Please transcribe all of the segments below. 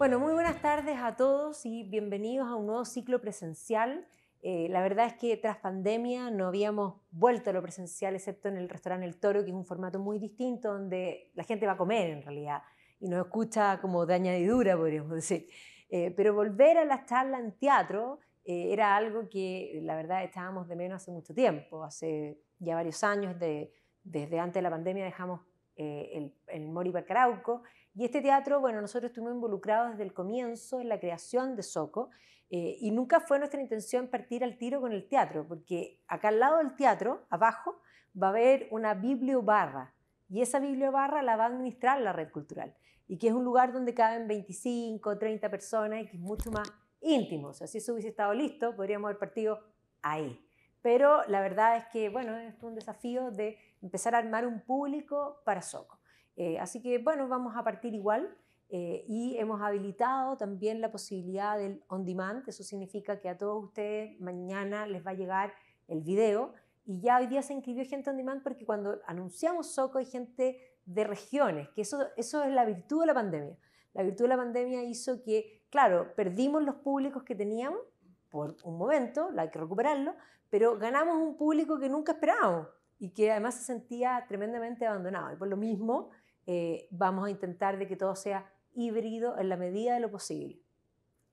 Bueno, muy buenas tardes a todos y bienvenidos a un nuevo ciclo presencial. Eh, la verdad es que tras pandemia no habíamos vuelto a lo presencial, excepto en el restaurante El Toro, que es un formato muy distinto donde la gente va a comer en realidad y nos escucha como de añadidura, podríamos decir. Eh, pero volver a la charla en teatro eh, era algo que la verdad estábamos de menos hace mucho tiempo, hace ya varios años, desde antes de la pandemia dejamos el, el Mori Carauco y este teatro, bueno, nosotros estuvimos involucrados desde el comienzo en la creación de Soco eh, y nunca fue nuestra intención partir al tiro con el teatro, porque acá al lado del teatro, abajo, va a haber una bibliobarra y esa bibliobarra la va a administrar la red cultural y que es un lugar donde caben 25, 30 personas y que es mucho más íntimo. si eso hubiese estado listo, podríamos haber partido ahí. Pero la verdad es que, bueno, es un desafío de empezar a armar un público para Soco. Eh, así que bueno, vamos a partir igual. Eh, y hemos habilitado también la posibilidad del on demand, eso significa que a todos ustedes mañana les va a llegar el video y ya hoy día se inscribió gente on demand porque cuando anunciamos Soco hay gente de regiones, que eso, eso es la virtud de la pandemia. La virtud de la pandemia hizo que, claro, perdimos los públicos que teníamos por un momento, hay que recuperarlo, pero ganamos un público que nunca esperábamos y que además se sentía tremendamente abandonado. Y por lo mismo, eh, vamos a intentar de que todo sea híbrido en la medida de lo posible.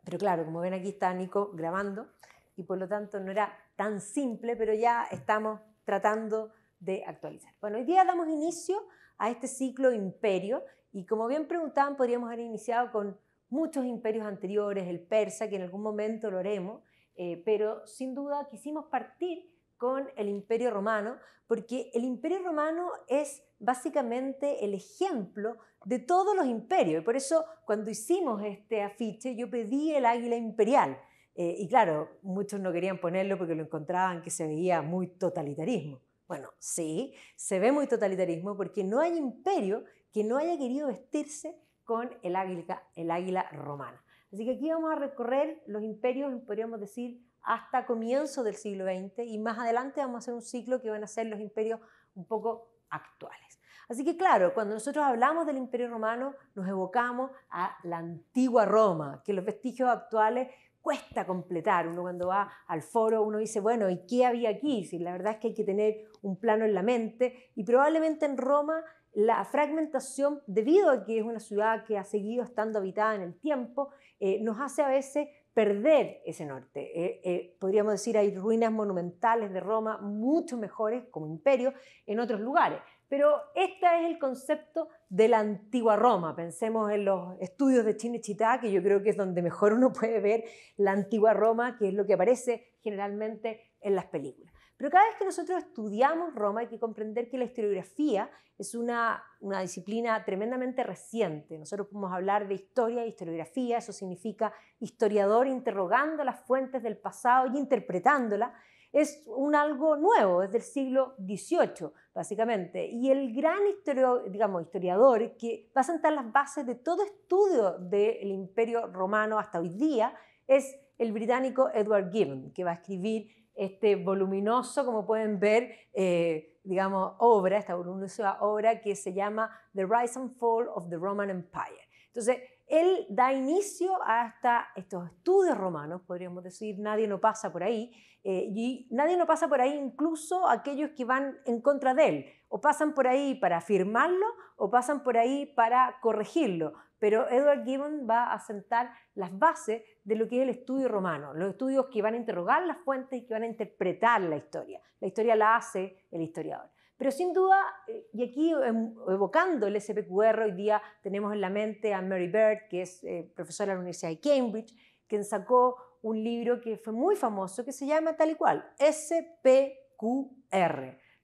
Pero claro, como ven aquí está Nico grabando y por lo tanto no era tan simple, pero ya estamos tratando de actualizar. Bueno, hoy día damos inicio a este ciclo imperio y como bien preguntaban, podríamos haber iniciado con muchos imperios anteriores, el persa, que en algún momento lo haremos, eh, pero sin duda quisimos partir con el Imperio Romano, porque el Imperio Romano es básicamente el ejemplo de todos los imperios. Y por eso cuando hicimos este afiche yo pedí el águila imperial. Eh, y claro, muchos no querían ponerlo porque lo encontraban que se veía muy totalitarismo. Bueno, sí, se ve muy totalitarismo porque no hay imperio que no haya querido vestirse con el águila, el águila romana. Así que aquí vamos a recorrer los imperios, podríamos decir, hasta comienzo del siglo XX y más adelante vamos a hacer un ciclo que van a ser los imperios un poco actuales. Así que claro, cuando nosotros hablamos del imperio romano nos evocamos a la antigua Roma, que los vestigios actuales cuesta completar. Uno cuando va al foro, uno dice, bueno, ¿y qué había aquí? Si la verdad es que hay que tener un plano en la mente y probablemente en Roma la fragmentación, debido a que es una ciudad que ha seguido estando habitada en el tiempo, eh, nos hace a veces perder ese norte. Eh, eh, podríamos decir, hay ruinas monumentales de Roma mucho mejores como imperio en otros lugares. Pero este es el concepto de la antigua Roma. Pensemos en los estudios de Chinechita, que yo creo que es donde mejor uno puede ver la antigua Roma, que es lo que aparece generalmente en las películas. Pero cada vez que nosotros estudiamos Roma hay que comprender que la historiografía es una, disciplina tremendamente reciente. Nosotros podemos hablar de historia e historiografía, eso significa historiador interrogando las fuentes del pasado y interpretándola. Es un algo nuevo, es del siglo XVIII, básicamente. Y el gran historiador, digamos, historiador que va a sentar las bases de todo estudio del imperio romano hasta hoy día es el británico Edward Gibbon, que va a escribir este, voluminoso, como pueden ver, eh, digamos, obra, esta voluminosa obra que se llama The Rise and Fall of the Roman Empire. Entonces, él da inicio hasta estos estudios romanos, podríamos decir, nadie no pasa por ahí, eh, y nadie no pasa por ahí incluso aquellos que van en contra de él, o pasan por ahí para afirmarlo o pasan por ahí para corregirlo, pero Edward Gibbon va a sentar las bases de lo que es el estudio romano, los estudios que van a interrogar las fuentes y que van a interpretar la historia. La historia la hace el historiador. Pero sin duda, eh, y aquí em, evocando el SPQR, hoy día tenemos en la mente a Mary Bird, que es eh, profesora de la Universidad de Cambridge, quien sacó un libro que fue muy famoso, que se llama tal y cual, SPQR,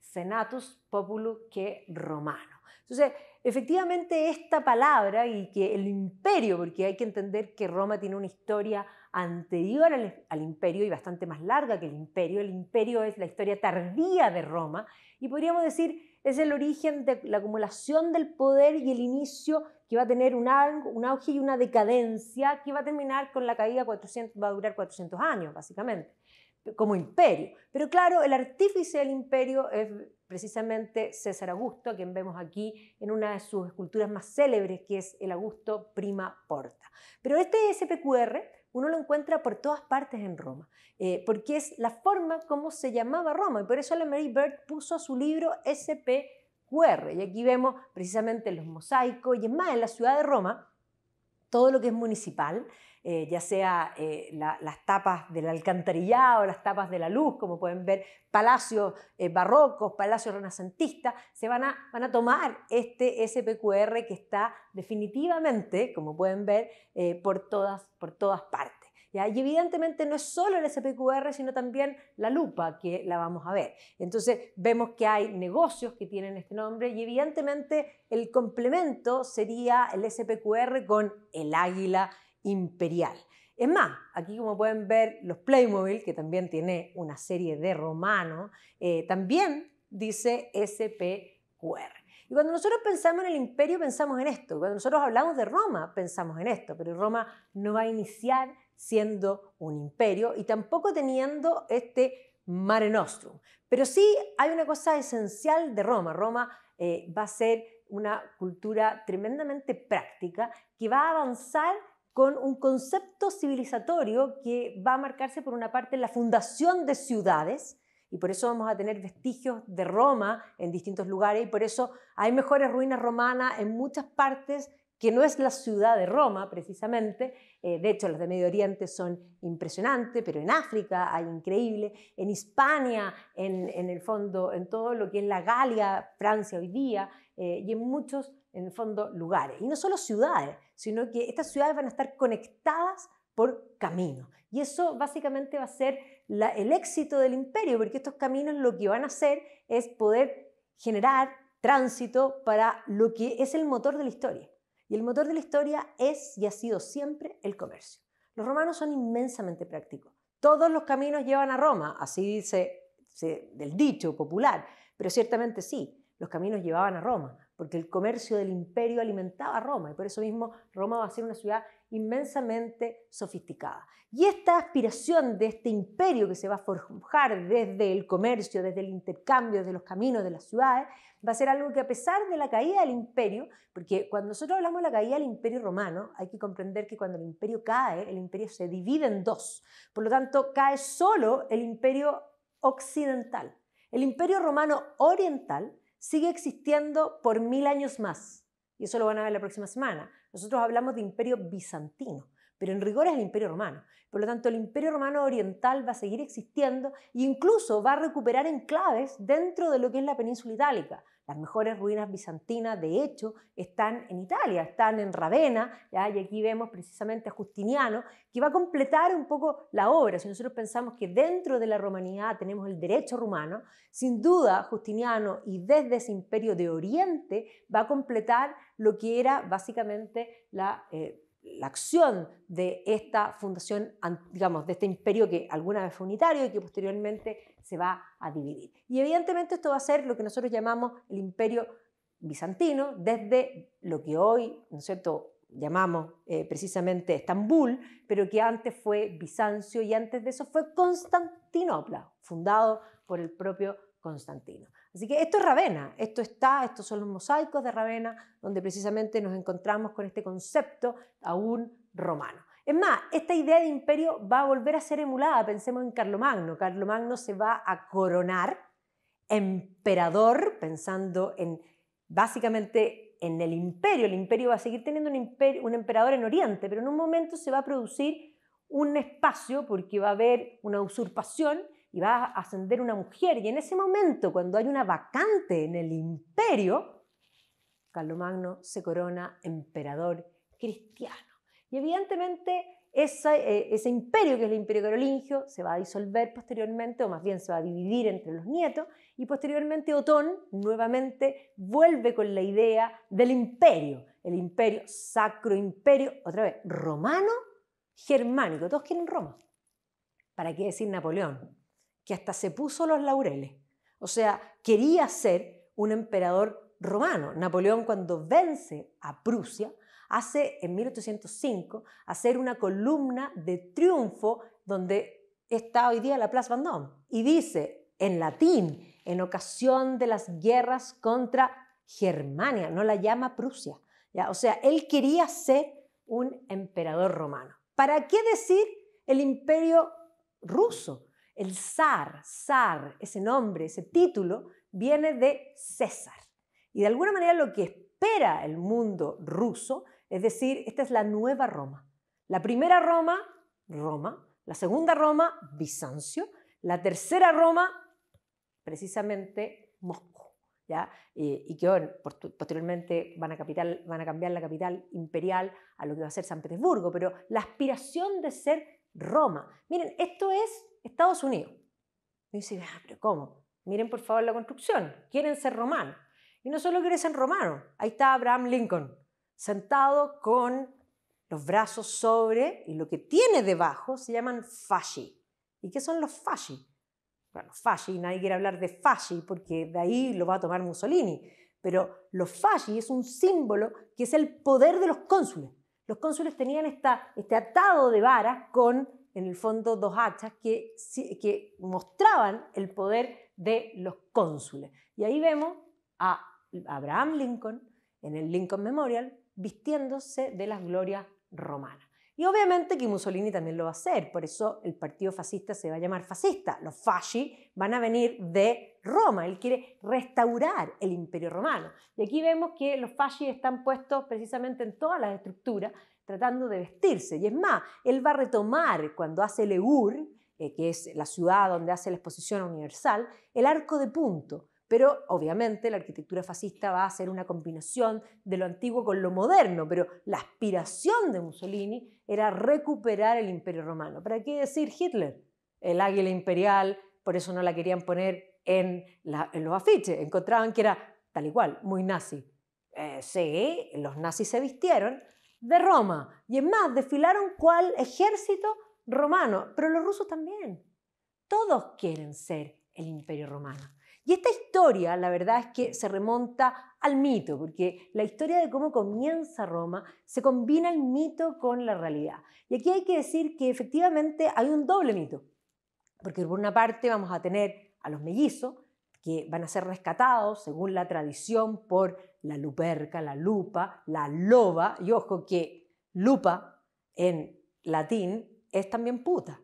Senatus Populus Que Romano. Entonces, efectivamente esta palabra y que el imperio, porque hay que entender que Roma tiene una historia anterior al, al, imperio y bastante más larga que el imperio, el imperio es la historia tardía de Roma y podríamos decir es el origen de la acumulación del poder y el inicio que va a tener un, auge y una decadencia que va a terminar con la caída 400, va a durar 400 años básicamente como imperio. Pero claro, el artífice del imperio es precisamente César Augusto, a quien vemos aquí en una de sus esculturas más célebres, que es el Augusto Prima Porta. Pero este SPQR uno lo encuentra por todas partes en Roma, eh, porque es la forma como se llamaba Roma, y por eso la Mary Bird puso su libro SPQR. Y aquí vemos precisamente los mosaicos, y es más, en la ciudad de Roma, todo lo que es municipal, eh, ya sea eh, las tapas del alcantarillado, las tapas de la luz, como pueden ver, palacios eh, barrocos, palacios renacentistas, se van a, van a tomar este SPQR que está definitivamente, como pueden ver, por, todas, por todas partes. Y evidentemente no es solo el SPQR, sino también la lupa que la vamos a ver. Entonces vemos que hay negocios que tienen este nombre y evidentemente el complemento sería el SPQR con el águila imperial. Es más, aquí como pueden ver los Playmobil, que también tiene una serie de romanos eh, también dice SPQR. Y cuando nosotros pensamos en el imperio, pensamos en esto. Cuando nosotros hablamos de Roma, pensamos en esto. Pero Roma no va a iniciar siendo un imperio y tampoco teniendo este Mare Nostrum. Pero sí hay una cosa esencial de Roma. Roma eh, va a ser una cultura tremendamente práctica que va a avanzar con un concepto civilizatorio que va a marcarse por una parte en la fundación de ciudades, y por eso vamos a tener vestigios de Roma en distintos lugares, y por eso hay mejores ruinas romanas en muchas partes que no es la ciudad de Roma precisamente, eh, de hecho las de Medio Oriente son impresionantes, pero en África hay increíble, en Hispania, en, en el fondo, en todo lo que es la Galia, Francia hoy día, eh, y en muchos, en fondo, lugares. Y no solo ciudades, sino que estas ciudades van a estar conectadas por caminos. Y eso básicamente va a ser el éxito del imperio, porque estos caminos lo que van a hacer es poder generar tránsito para lo que es el motor de la historia. Y el motor de la historia es y ha sido siempre el comercio. Los romanos son inmensamente prácticos. Todos los caminos llevan a Roma, así dice, dice del dicho popular, pero ciertamente sí los caminos llevaban a Roma, porque el comercio del imperio alimentaba a Roma y por eso mismo Roma va a ser una ciudad inmensamente sofisticada. Y esta aspiración de este imperio que se va a forjar desde el comercio, desde el intercambio, de los caminos de las ciudades, va a ser algo que a pesar de la caída del imperio, porque cuando nosotros hablamos de la caída del imperio romano, hay que comprender que cuando el imperio cae, el imperio se divide en dos. Por lo tanto, cae solo el imperio occidental. El imperio romano oriental sigue existiendo por mil años más. Y eso lo van a ver la próxima semana. Nosotros hablamos de imperio bizantino, pero en rigor es el imperio romano. Por lo tanto, el imperio romano oriental va a seguir existiendo e incluso va a recuperar enclaves dentro de lo que es la península itálica. Las mejores ruinas bizantinas, de hecho, están en Italia, están en Ravenna, y aquí vemos precisamente a Justiniano, que va a completar un poco la obra. Si nosotros pensamos que dentro de la romanidad tenemos el derecho romano, sin duda Justiniano y desde ese imperio de Oriente va a completar lo que era básicamente la... Eh, la acción de esta fundación, digamos, de este imperio que alguna vez fue unitario y que posteriormente se va a dividir. Y evidentemente esto va a ser lo que nosotros llamamos el imperio bizantino, desde lo que hoy, cierto?, llamamos eh, precisamente Estambul, pero que antes fue Bizancio y antes de eso fue Constantinopla, fundado por el propio Constantino. Así que esto es Ravenna, esto está, estos son los mosaicos de Ravenna, donde precisamente nos encontramos con este concepto aún romano. Es más, esta idea de imperio va a volver a ser emulada, pensemos en Carlomagno. Carlomagno se va a coronar emperador, pensando en básicamente en el imperio. El imperio va a seguir teniendo un emperador en Oriente, pero en un momento se va a producir un espacio porque va a haber una usurpación y va a ascender una mujer. Y en ese momento, cuando hay una vacante en el imperio, Carlomagno se corona emperador cristiano. Y evidentemente ese, eh, ese imperio, que es el imperio carolingio, se va a disolver posteriormente, o más bien se va a dividir entre los nietos, y posteriormente Otón nuevamente vuelve con la idea del imperio, el imperio sacro imperio, otra vez, romano, germánico, todos quieren Roma. ¿Para qué decir Napoleón? que hasta se puso los laureles. O sea, quería ser un emperador romano. Napoleón cuando vence a Prusia, hace en 1805 hacer una columna de triunfo donde está hoy día la Plaza Vendôme y dice en latín, en ocasión de las guerras contra Germania, no la llama Prusia. O sea, él quería ser un emperador romano. ¿Para qué decir el imperio ruso? El zar, zar, ese nombre, ese título, viene de César. Y de alguna manera lo que espera el mundo ruso, es decir, esta es la nueva Roma. La primera Roma, Roma. La segunda Roma, Bizancio. La tercera Roma, precisamente Moscú. Y, que posteriormente van a, van a cambiar la capital imperial a lo que va a ser San Petersburgo. Pero la aspiración de ser Roma. Miren, esto es Estados Unidos. Y dice, ah, pero ¿cómo? Miren por favor la construcción, quieren ser romanos. Y no solo quieren ser romanos, ahí está Abraham Lincoln, sentado con los brazos sobre y lo que tiene debajo se llaman fasci. ¿Y qué son los fasci? Bueno, fasci, nadie quiere hablar de fasci porque de ahí lo va a tomar Mussolini, pero los fasci es un símbolo que es el poder de los cónsules. Los cónsules tenían esta, este atado de varas con en el fondo dos hachas que, mostraban el poder de los cónsules. Y ahí vemos a Abraham Lincoln en el Lincoln Memorial vistiéndose de las glorias romanas. Y obviamente que Mussolini también lo va a hacer, por eso el partido fascista se va a llamar fascista. Los fasci van a venir de Roma, él quiere restaurar el imperio romano. Y aquí vemos que los fasci están puestos precisamente en todas las estructuras tratando de vestirse. Y es más, él va a retomar cuando hace el eh, que es la ciudad donde hace la exposición universal, el arco de punto. Pero obviamente la arquitectura fascista va a ser una combinación de lo antiguo con lo moderno, pero la aspiración de Mussolini era recuperar el imperio romano. ¿Para qué decir Hitler? El águila imperial, por eso no la querían poner en, los afiches. Encontraban que era tal igual muy nazi. Eh, sí, los nazis se vistieron, de Roma. Y es más, desfilaron cual ejército romano, pero los rusos también. Todos quieren ser el imperio romano. Y esta historia, la verdad es que se remonta al mito, porque la historia de cómo comienza Roma se combina el mito con la realidad. Y aquí hay que decir que efectivamente hay un doble mito, porque por una parte vamos a tener a los mellizos, que van a ser rescatados, según la tradición, por la luperca, la lupa, la loba, y ojo que lupa en latín es también puta.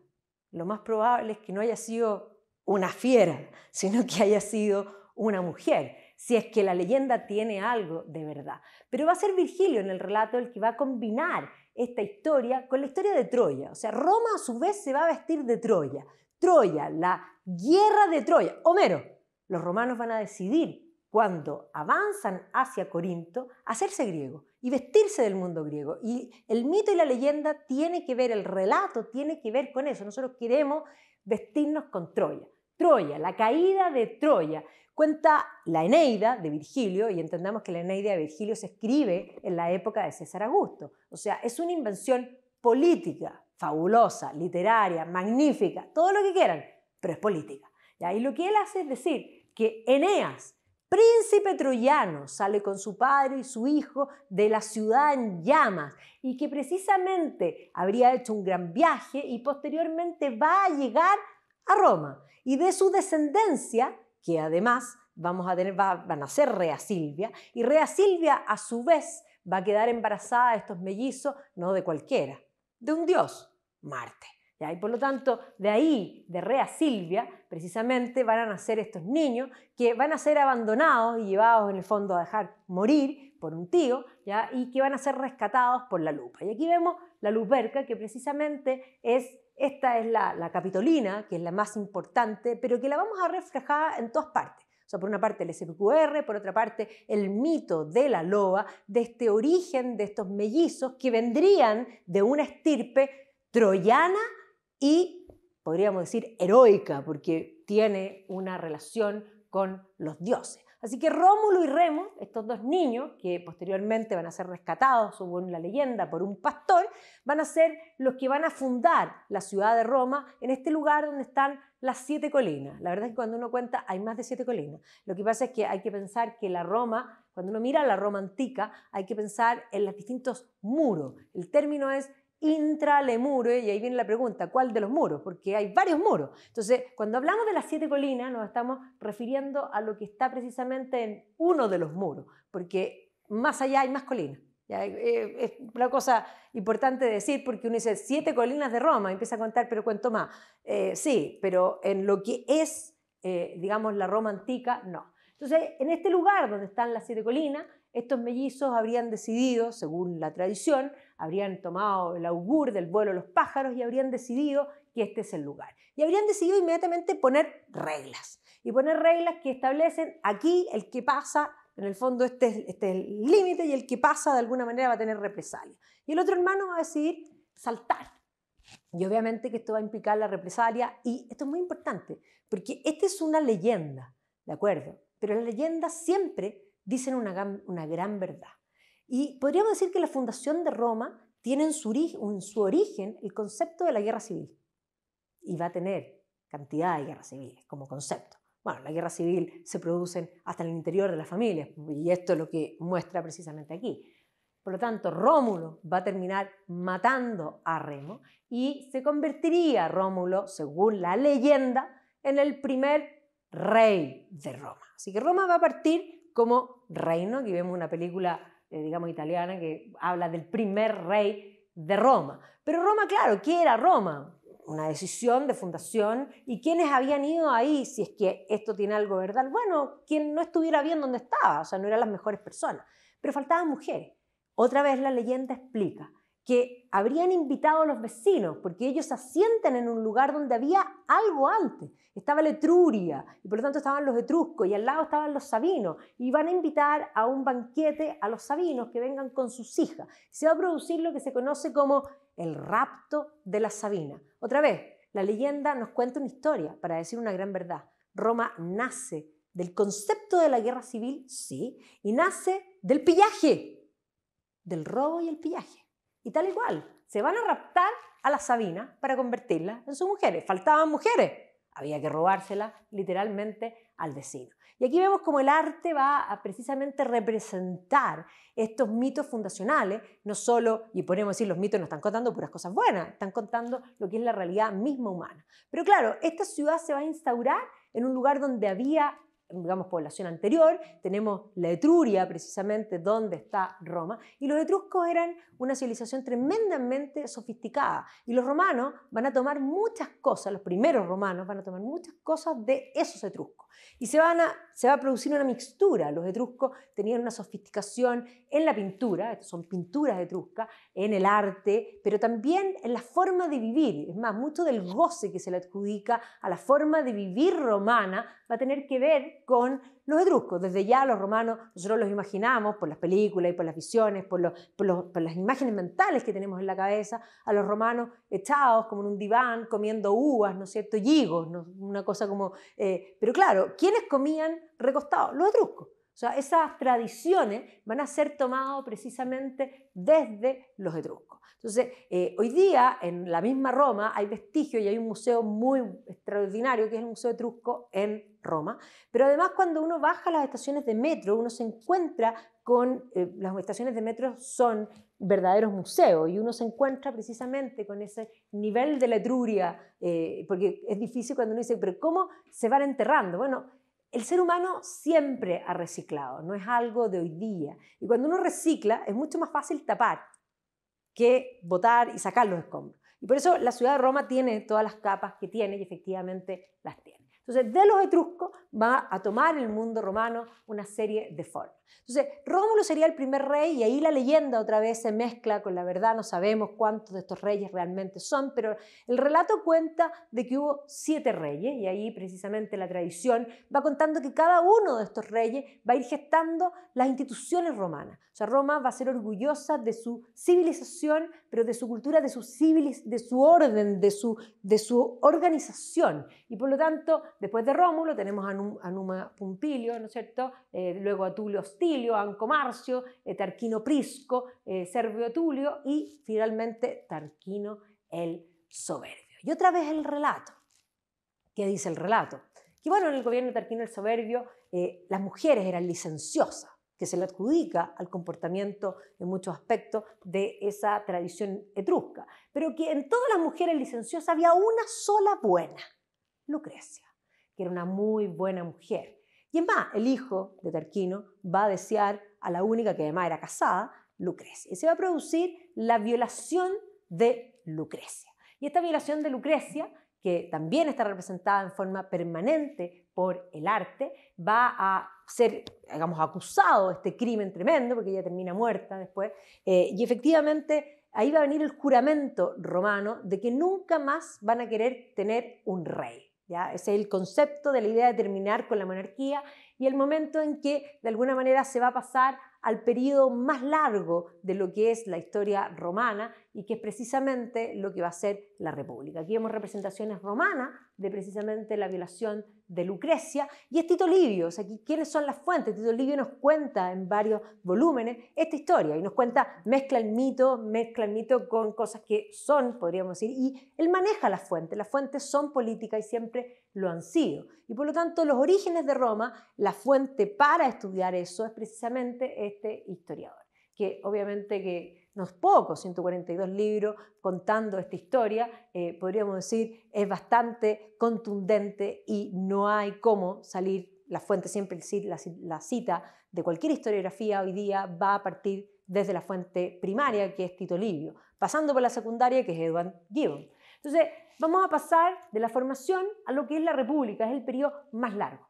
Lo más probable es que no haya sido una fiera, sino que haya sido una mujer, si es que la leyenda tiene algo de verdad. Pero va a ser Virgilio en el relato el que va a combinar esta historia con la historia de Troya. O sea, Roma a su vez se va a vestir de Troya. Troya, la guerra de Troya. Homero, los romanos van a decidir, cuando avanzan hacia Corinto, hacerse griego y vestirse del mundo griego. Y el mito y la leyenda tiene que ver, el relato tiene que ver con eso. Nosotros queremos vestirnos con Troya. Troya, la caída de Troya. Cuenta la Eneida de Virgilio, y entendamos que la Eneida de Virgilio se escribe en la época de César Augusto. O sea, es una invención política, fabulosa, literaria, magnífica, todo lo que quieran, pero es política. Y Y lo que él hace es decir, que Eneas, príncipe troyano, sale con su padre y su hijo de la ciudad en llamas y que precisamente habría hecho un gran viaje y posteriormente va a llegar a Roma. Y de su descendencia, que además vamos a tener, va, a nacer Rea Silvia, y Rea Silvia a su vez va a quedar embarazada de estos mellizos, no de cualquiera, de un dios, Marte. Y por lo tanto, de ahí, de Rea Silvia, precisamente van a nacer estos niños que van a ser abandonados y llevados en el fondo a dejar morir por un tío, ¿ya? y que van a ser rescatados por la lupa. Y aquí vemos la luperca, que precisamente es esta es la, capitolina, que es la más importante, pero que la vamos a reflejar en todas partes. O sea, por una parte el SPQR, por otra parte el mito de la loba, de este origen de estos mellizos que vendrían de una estirpe troyana y, podríamos decir, heroica, porque tiene una relación con los dioses. Así que Rómulo y Remo, estos dos niños, que posteriormente van a ser rescatados, según la leyenda, por un pastor, van a ser los que van a fundar la ciudad de Roma en este lugar donde están las siete colinas. La verdad es que cuando uno cuenta hay más de siete colinas. Lo que pasa es que hay que pensar que la Roma, cuando uno mira la Roma antica, hay que pensar en los distintos muros. El término es intra muro y ahí viene la pregunta, ¿cuál de los muros? Porque hay varios muros. Entonces, cuando hablamos de las siete colinas, nos estamos refiriendo a lo que está precisamente en uno de los muros, porque más allá hay más colinas. Eh, eh, es una cosa importante decir, porque uno dice siete colinas de Roma, empieza a contar, pero cuento más. Eh, sí, pero en lo que es, digamos, la Roma antica, no. Entonces, en este lugar donde están las siete colinas, estos mellizos habrían decidido, según la tradición, habrían tomado el augur del vuelo de los pájaros y habrían decidido que este es el lugar. Y habrían decidido inmediatamente poner reglas. Y poner reglas que establecen aquí el que pasa, en el fondo este, este es, el límite y el que pasa de alguna manera va a tener represalia. Y el otro hermano va a decidir saltar. Y obviamente que esto va a implicar la represalia y esto es muy importante, porque esta es una leyenda, ¿de acuerdo? Pero las leyendas siempre dicen una gran verdad. Y podríamos decir que la fundación de Roma tiene en su, origen, el concepto de la guerra civil. Y va a tener cantidad de guerras civiles como concepto. Bueno, la guerra civil se producen hasta en el interior de las familias y esto es lo que muestra precisamente aquí. Por lo tanto, Rómulo va a terminar matando a Remo y se convertiría Rómulo, según la leyenda, en el primer rey de Roma. Así que Roma va a partir como reino, aquí vemos una película eh, digamos, italiana que habla del primer rey de Roma. Pero Roma, claro, ¿qué era Roma? Una decisión de fundación. ¿Y quiénes habían ido ahí? Si es que esto tiene algo verdad. Bueno, quien no estuviera bien donde estaba, o sea, no eran las mejores personas. Pero faltaban mujeres. Otra vez la leyenda explica que habrían invitado a los vecinos, porque ellos se asientan en un lugar donde había algo antes. Estaba la Etruria, y por lo tanto estaban los etruscos, y al lado estaban los sabinos, y van a invitar a un banquete a los sabinos que vengan con sus hijas. Se va a producir lo que se conoce como el rapto de la Sabina. Otra vez, la leyenda nos cuenta una historia, para decir una gran verdad. Roma nace del concepto de la guerra civil, sí, y nace del pillaje, del robo y el pillaje. Y tal igual, se van a raptar a la Sabina para convertirla en sus mujeres. Faltaban mujeres, había que robársela literalmente al vecino. Y aquí vemos cómo el arte va a precisamente representar estos mitos fundacionales, no solo, y podemos decir, los mitos no están contando puras cosas buenas, están contando lo que es la realidad misma humana. Pero claro, esta ciudad se va a instaurar en un lugar donde había digamos, población anterior, tenemos la Etruria, precisamente donde está Roma, y los etruscos eran una civilización tremendamente sofisticada, y los romanos van a tomar muchas cosas, los primeros romanos van a tomar muchas cosas de esos etruscos, y se van a se va a producir una mixtura. Los etruscos tenían una sofisticación en la pintura, son pinturas etruscas, en el arte, pero también en la forma de vivir. Es más, mucho del goce que se le adjudica a la forma de vivir romana va a tener que ver con los etruscos, desde ya los romanos, nosotros los imaginamos por las películas y por las visiones, por, por, las imágenes mentales que tenemos en la cabeza, a los romanos echados como en un diván, comiendo uvas, ¿no es cierto? Yigos, una cosa como... Eh, pero claro, ¿quiénes comían recostados? Los etruscos. O sea, esas tradiciones van a ser tomadas precisamente desde los etruscos. Entonces, eh, hoy día en la misma Roma hay vestigios y hay un museo muy extraordinario que es el Museo Etrusco en Roma. Pero además cuando uno baja las estaciones de metro, uno se encuentra con, eh, las estaciones de metro son verdaderos museos y uno se encuentra precisamente con ese nivel de letruria, eh, porque es difícil cuando uno dice, pero ¿cómo se van enterrando? Bueno, el ser humano siempre ha reciclado, no es algo de hoy día. Y cuando uno recicla es mucho más fácil tapar que botar y sacar los escombros. Y por eso la ciudad de Roma tiene todas las capas que tiene y efectivamente las tiene. Entonces, de los etruscos va a tomar el mundo romano una serie de formas. Entonces, Rómulo sería el primer rey y ahí la leyenda otra vez se mezcla con la verdad, no sabemos cuántos de estos reyes realmente son, pero el relato cuenta de que hubo siete reyes y ahí precisamente la tradición va contando que cada uno de estos reyes va a ir gestando las instituciones romanas. O sea, Roma va a ser orgullosa de su civilización, pero de su cultura, de su, civiles, de su orden, de su, de su organización. Y por lo tanto, después de Rómulo tenemos a, Numa Pumpilio, ¿no es cierto? Eh, luego a Tulio Hostilio, a Anco Marcio, eh, Tarquino Prisco, eh, Servio Tulio y finalmente Tarquino el Soberbio. Y otra vez el relato. ¿Qué dice el relato? Que bueno, en el gobierno de Tarquino el Soberbio las mujeres eran licenciosas que se le adjudica al comportamiento en muchos aspectos de esa tradición etrusca, pero que en todas las mujeres licenciosas había una sola buena, Lucrecia, que era una muy buena mujer. Y en más, el hijo de Tarquino va a desear a la única que además era casada, Lucrecia. Y se va a producir la violación de Lucrecia. Y esta violación de Lucrecia, que también está representada en forma permanente por el arte, va a ser, digamos, acusado de este crimen tremendo, porque ella termina muerta después. Eh, y efectivamente ahí va a venir el juramento romano de que nunca más van a querer tener un rey. Ese es el concepto de la idea de terminar con la monarquía y el momento en que de alguna manera se va a pasar al periodo más largo de lo que es la historia romana y que es precisamente lo que va a ser la República. Aquí vemos representaciones romanas de precisamente la violación de Lucrecia y es Tito Livio, o sea, ¿quiénes son las fuentes? Tito Livio nos cuenta en varios volúmenes esta historia y nos cuenta, mezcla el mito, mezcla el mito con cosas que son, podríamos decir, y él maneja las fuentes, las fuentes son políticas y siempre lo han sido. Y por lo tanto, los orígenes de Roma, la fuente para estudiar eso es precisamente este historiador, que obviamente que no pocos, poco, 142 libros contando esta historia, eh, podríamos decir, es bastante contundente y no hay cómo salir, la fuente siempre, decir la cita de cualquier historiografía hoy día va a partir desde la fuente primaria, que es Tito Livio, pasando por la secundaria, que es Edward Gibbon entonces, vamos a pasar de la formación a lo que es la República, es el periodo más largo.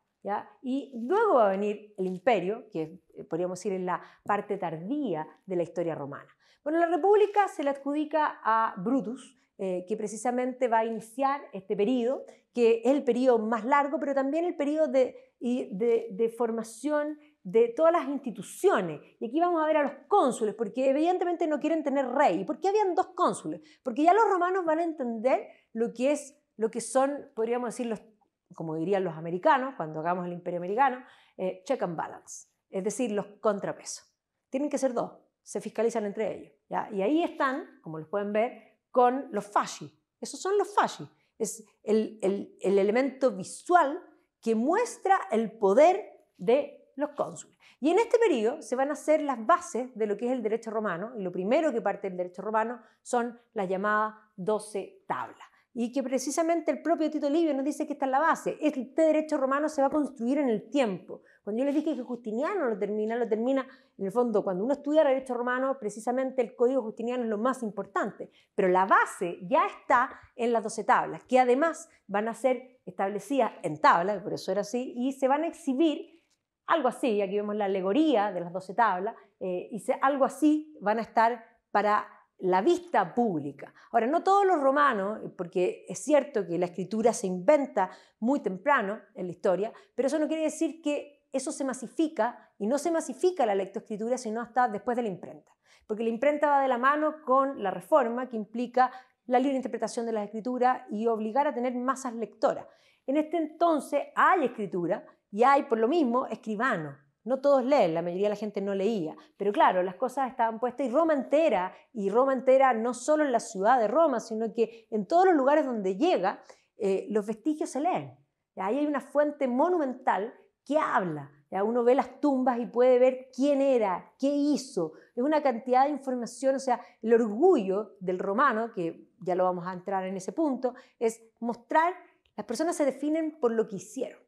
Y luego va a venir el imperio, que eh, podríamos decir es la parte tardía de la historia romana. Bueno, la República se la adjudica a Brutus, eh, que precisamente va a iniciar este periodo, que es el periodo más largo, pero también el periodo de, de formación de todas las instituciones. Y aquí vamos a ver a los cónsules, porque evidentemente no quieren tener rey. ¿Y por qué habían dos cónsules? Porque ya los romanos van a entender lo que es, lo que son, podríamos decir, como dirían los americanos, cuando hagamos el imperio americano, eh, check and balance, es decir, los contrapesos. Tienen que ser dos, se fiscalizan entre ellos. Y ahí están, como los pueden ver, con los fasci. Esos son los fasci. Es el elemento visual que muestra el poder de los cónsules. Y en este periodo se van a hacer las bases de lo que es el derecho romano, y lo primero que parte del derecho romano son las llamadas 12 tablas. Y que precisamente el propio Tito Livio nos dice que esta es la base. Este derecho romano se va a construir en el tiempo. Cuando yo les dije que Justiniano lo termina, lo termina, en el fondo, cuando uno estudia el derecho romano, precisamente el código justiniano es lo más importante. Pero la base ya está en las 12 tablas, que además van a ser establecidas en tablas, por eso era así, y se van a exhibir algo así, aquí vemos la alegoría de las doce tablas, eh, y algo así van a estar para la vista pública. Ahora, no todos los romanos, porque es cierto que la escritura se inventa muy temprano en la historia, pero eso no quiere decir que eso se masifica y no se masifica la lectoescritura sino hasta después de la imprenta, porque la imprenta va de la mano con la reforma que implica la libre interpretación de la escritura y obligar a tener masas lectoras. En este entonces hay escritura, y hay, por lo mismo, escribanos. No todos leen, la mayoría de la gente no leía. Pero claro, las cosas estaban puestas y Roma entera, y Roma entera no solo en la ciudad de Roma, sino que en todos los lugares donde llega, eh, los vestigios se leen. Ahí hay una fuente monumental que habla. Uno ve las tumbas y puede ver quién era, qué hizo. Es una cantidad de información, o sea, el orgullo del romano, que ya lo vamos a entrar en ese punto, es mostrar, las personas se definen por lo que hicieron.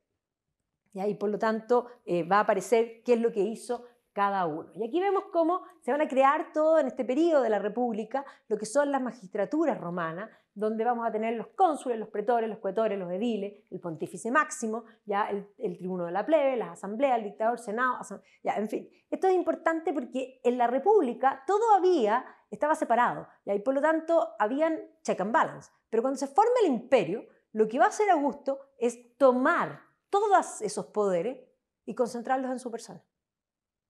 Y ahí, por lo tanto eh, va a aparecer qué es lo que hizo cada uno. Y aquí vemos cómo se van a crear todo en este periodo de la República lo que son las magistraturas romanas, donde vamos a tener los cónsules, los pretores, los coetores, los ediles, el pontífice máximo, ya el, tribuno de la plebe, las asambleas, el dictador, senado, ya, en fin. Esto es importante porque en la República todavía estaba separado y ahí, por lo tanto habían check and balance. Pero cuando se forma el imperio, lo que va a hacer Augusto es tomar todos esos poderes y concentrarlos en su persona.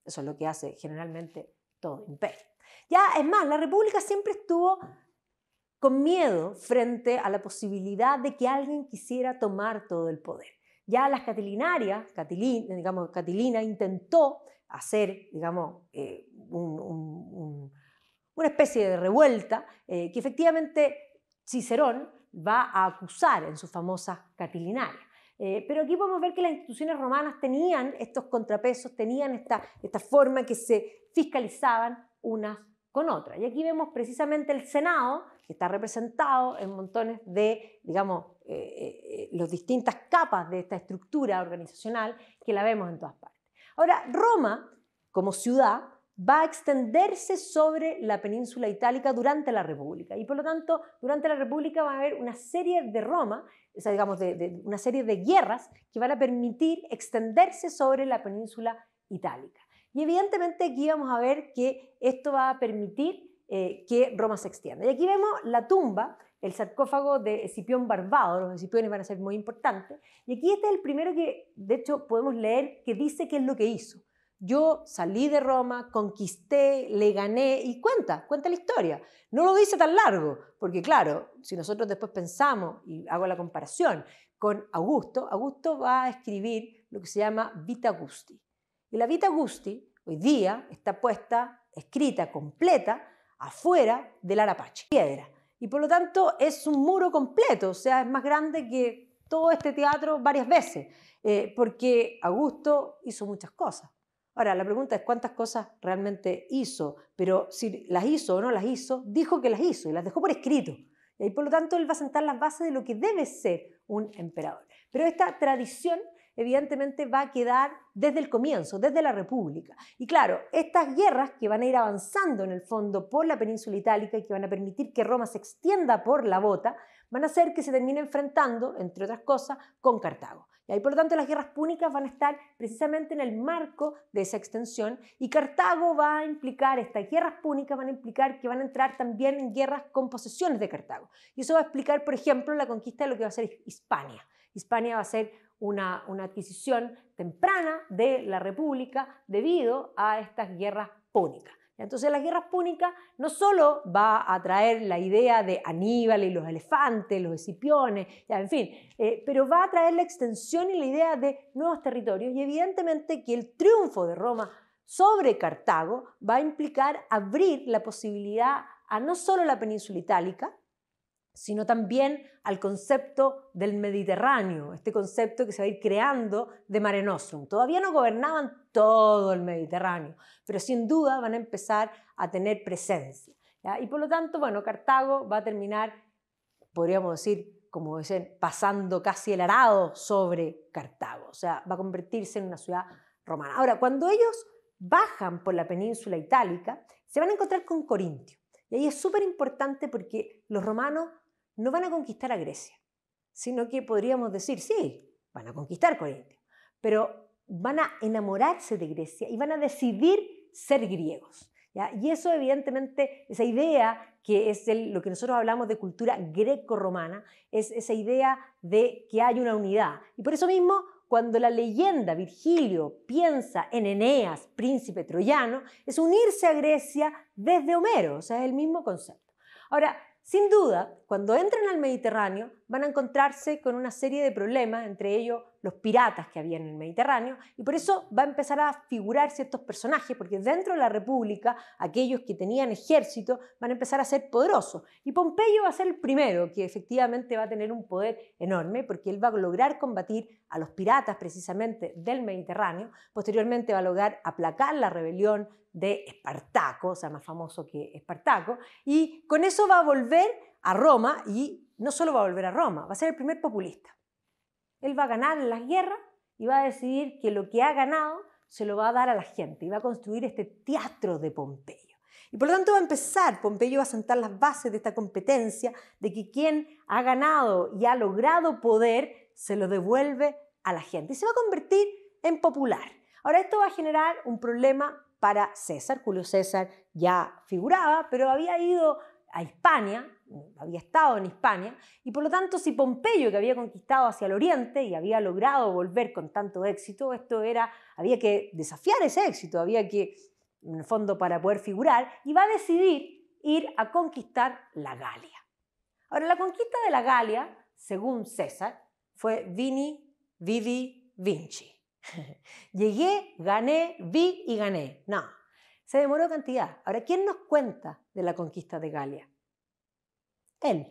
Eso es lo que hace generalmente todo imperio. Ya, es más, la República siempre estuvo con miedo frente a la posibilidad de que alguien quisiera tomar todo el poder. Ya las Catilinarias, Catilina, digamos, Catilina intentó hacer, digamos, eh, una especie de revuelta eh, que efectivamente Cicerón va a acusar en su famosa Catilinaria. Eh, pero aquí podemos ver que las instituciones romanas tenían estos contrapesos, tenían esta, esta forma que se fiscalizaban unas con otras. Y aquí vemos precisamente el Senado, que está representado en montones de, digamos, eh, eh, las distintas capas de esta estructura organizacional que la vemos en todas partes. Ahora, Roma, como ciudad, va a extenderse sobre la península itálica durante la República. Y por lo tanto, durante la República va a haber una serie de Roma, digamos, de, una serie de guerras que van a permitir extenderse sobre la península itálica. Y evidentemente aquí vamos a ver que esto va a permitir eh, que Roma se extienda. Y aquí vemos la tumba, el sarcófago de Escipión Barbado, los escipiones van a ser muy importantes. Y aquí este es el primero que, de hecho, podemos leer que dice qué es lo que hizo. Yo salí de Roma, conquisté, le gané y cuenta, cuenta la historia. No lo dice tan largo, porque claro, si nosotros después pensamos y hago la comparación con Augusto, Augusto va a escribir lo que se llama Vita Gusti. Y la Vita Gusti hoy día está puesta, escrita, completa, afuera del Arapache, piedra. Y por lo tanto es un muro completo, o sea, es más grande que todo este teatro varias veces, eh, porque Augusto hizo muchas cosas. Ahora, la pregunta es cuántas cosas realmente hizo, pero si las hizo o no las hizo, dijo que las hizo y las dejó por escrito. Y ahí, por lo tanto, él va a sentar las bases de lo que debe ser un emperador. Pero esta tradición evidentemente va a quedar desde el comienzo, desde la República. Y claro, estas guerras que van a ir avanzando en el fondo por la península itálica y que van a permitir que Roma se extienda por la bota, van a hacer que se termine enfrentando, entre otras cosas, con Cartago. Y ahí, por lo tanto, las guerras púnicas van a estar precisamente en el marco de esa extensión y Cartago va a implicar, estas guerras púnicas van a implicar que van a entrar también en guerras con posesiones de Cartago. Y eso va a explicar, por ejemplo, la conquista de lo que va a ser Hispania. Hispania va a ser una, una adquisición temprana de la República debido a estas guerras púnicas. Entonces las guerras púnicas no solo va a traer la idea de Aníbal y los elefantes, los escipiones, en fin, eh, pero va a traer la extensión y la idea de nuevos territorios y evidentemente que el triunfo de Roma sobre Cartago va a implicar abrir la posibilidad a no solo la península itálica, sino también al concepto del Mediterráneo, este concepto que se va a ir creando de Mare Nostrum. Todavía no gobernaban todo el Mediterráneo, pero sin duda van a empezar a tener presencia. Y por lo tanto, bueno, Cartago va a terminar, podríamos decir, como dicen, pasando casi el arado sobre Cartago, o sea, va a convertirse en una ciudad romana. Ahora, cuando ellos bajan por la península itálica, se van a encontrar con Corintio. Y ahí es súper importante porque los romanos no van a conquistar a Grecia, sino que podríamos decir, sí, van a conquistar Corintio, pero van a enamorarse de Grecia y van a decidir ser griegos. Y eso evidentemente, esa idea que es lo que nosotros hablamos de cultura greco-romana, es esa idea de que hay una unidad. Y por eso mismo cuando la leyenda Virgilio piensa en Eneas, príncipe troyano, es unirse a Grecia desde Homero, o sea, es el mismo concepto. Ahora, sin duda, cuando entran al Mediterráneo van a encontrarse con una serie de problemas, entre ellos los piratas que había en el Mediterráneo, y por eso va a empezar a figurar ciertos personajes, porque dentro de la República aquellos que tenían ejército van a empezar a ser poderosos. Y Pompeyo va a ser el primero que efectivamente va a tener un poder enorme, porque él va a lograr combatir a los piratas precisamente del Mediterráneo, posteriormente va a lograr aplacar la rebelión de Espartaco, o sea, más famoso que Espartaco, y con eso va a volver a Roma y no solo va a volver a Roma, va a ser el primer populista. Él va a ganar las guerras y va a decidir que lo que ha ganado se lo va a dar a la gente y va a construir este teatro de Pompeyo. Y por lo tanto va a empezar, Pompeyo va a sentar las bases de esta competencia de que quien ha ganado y ha logrado poder se lo devuelve a la gente y se va a convertir en popular. Ahora esto va a generar un problema para César. Julio César ya figuraba, pero había ido a Hispania, mm, había estado en Hispania, y por lo tanto si Pompeyo, que había conquistado hacia el oriente y había logrado volver con tanto éxito, esto era, había que desafiar ese éxito, había que, en el fondo, para poder figurar, y va a decidir ir a conquistar la Galia. Ahora, la conquista de la Galia, según César, fue Vini, Vivi, Vinci. Llegué, gané, vi y gané. No, se demoró cantidad. Ahora, ¿quién nos cuenta de la conquista de Galia? Él.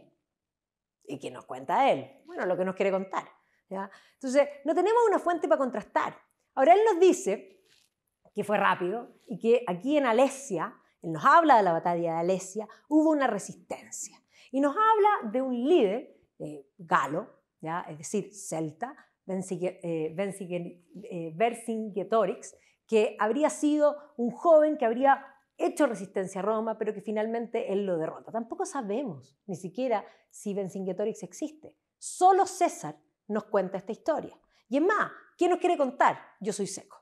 ¿Y quién nos cuenta él? Bueno, lo que nos quiere contar. Entonces, no tenemos una fuente para contrastar. Ahora, él nos dice que fue rápido y que aquí en Alesia, él nos habla de la batalla de Alesia, hubo una resistencia. Y nos habla de un líder eh, galo, ¿ya? es decir, celta, eh, eh, Vercingetorix, que habría sido un joven que habría hecho resistencia a Roma, pero que finalmente él lo derrota. Tampoco sabemos ni siquiera si Vercingetorix existe. Solo César nos cuenta esta historia. Y es más, ¿qué nos quiere contar? Yo soy seco.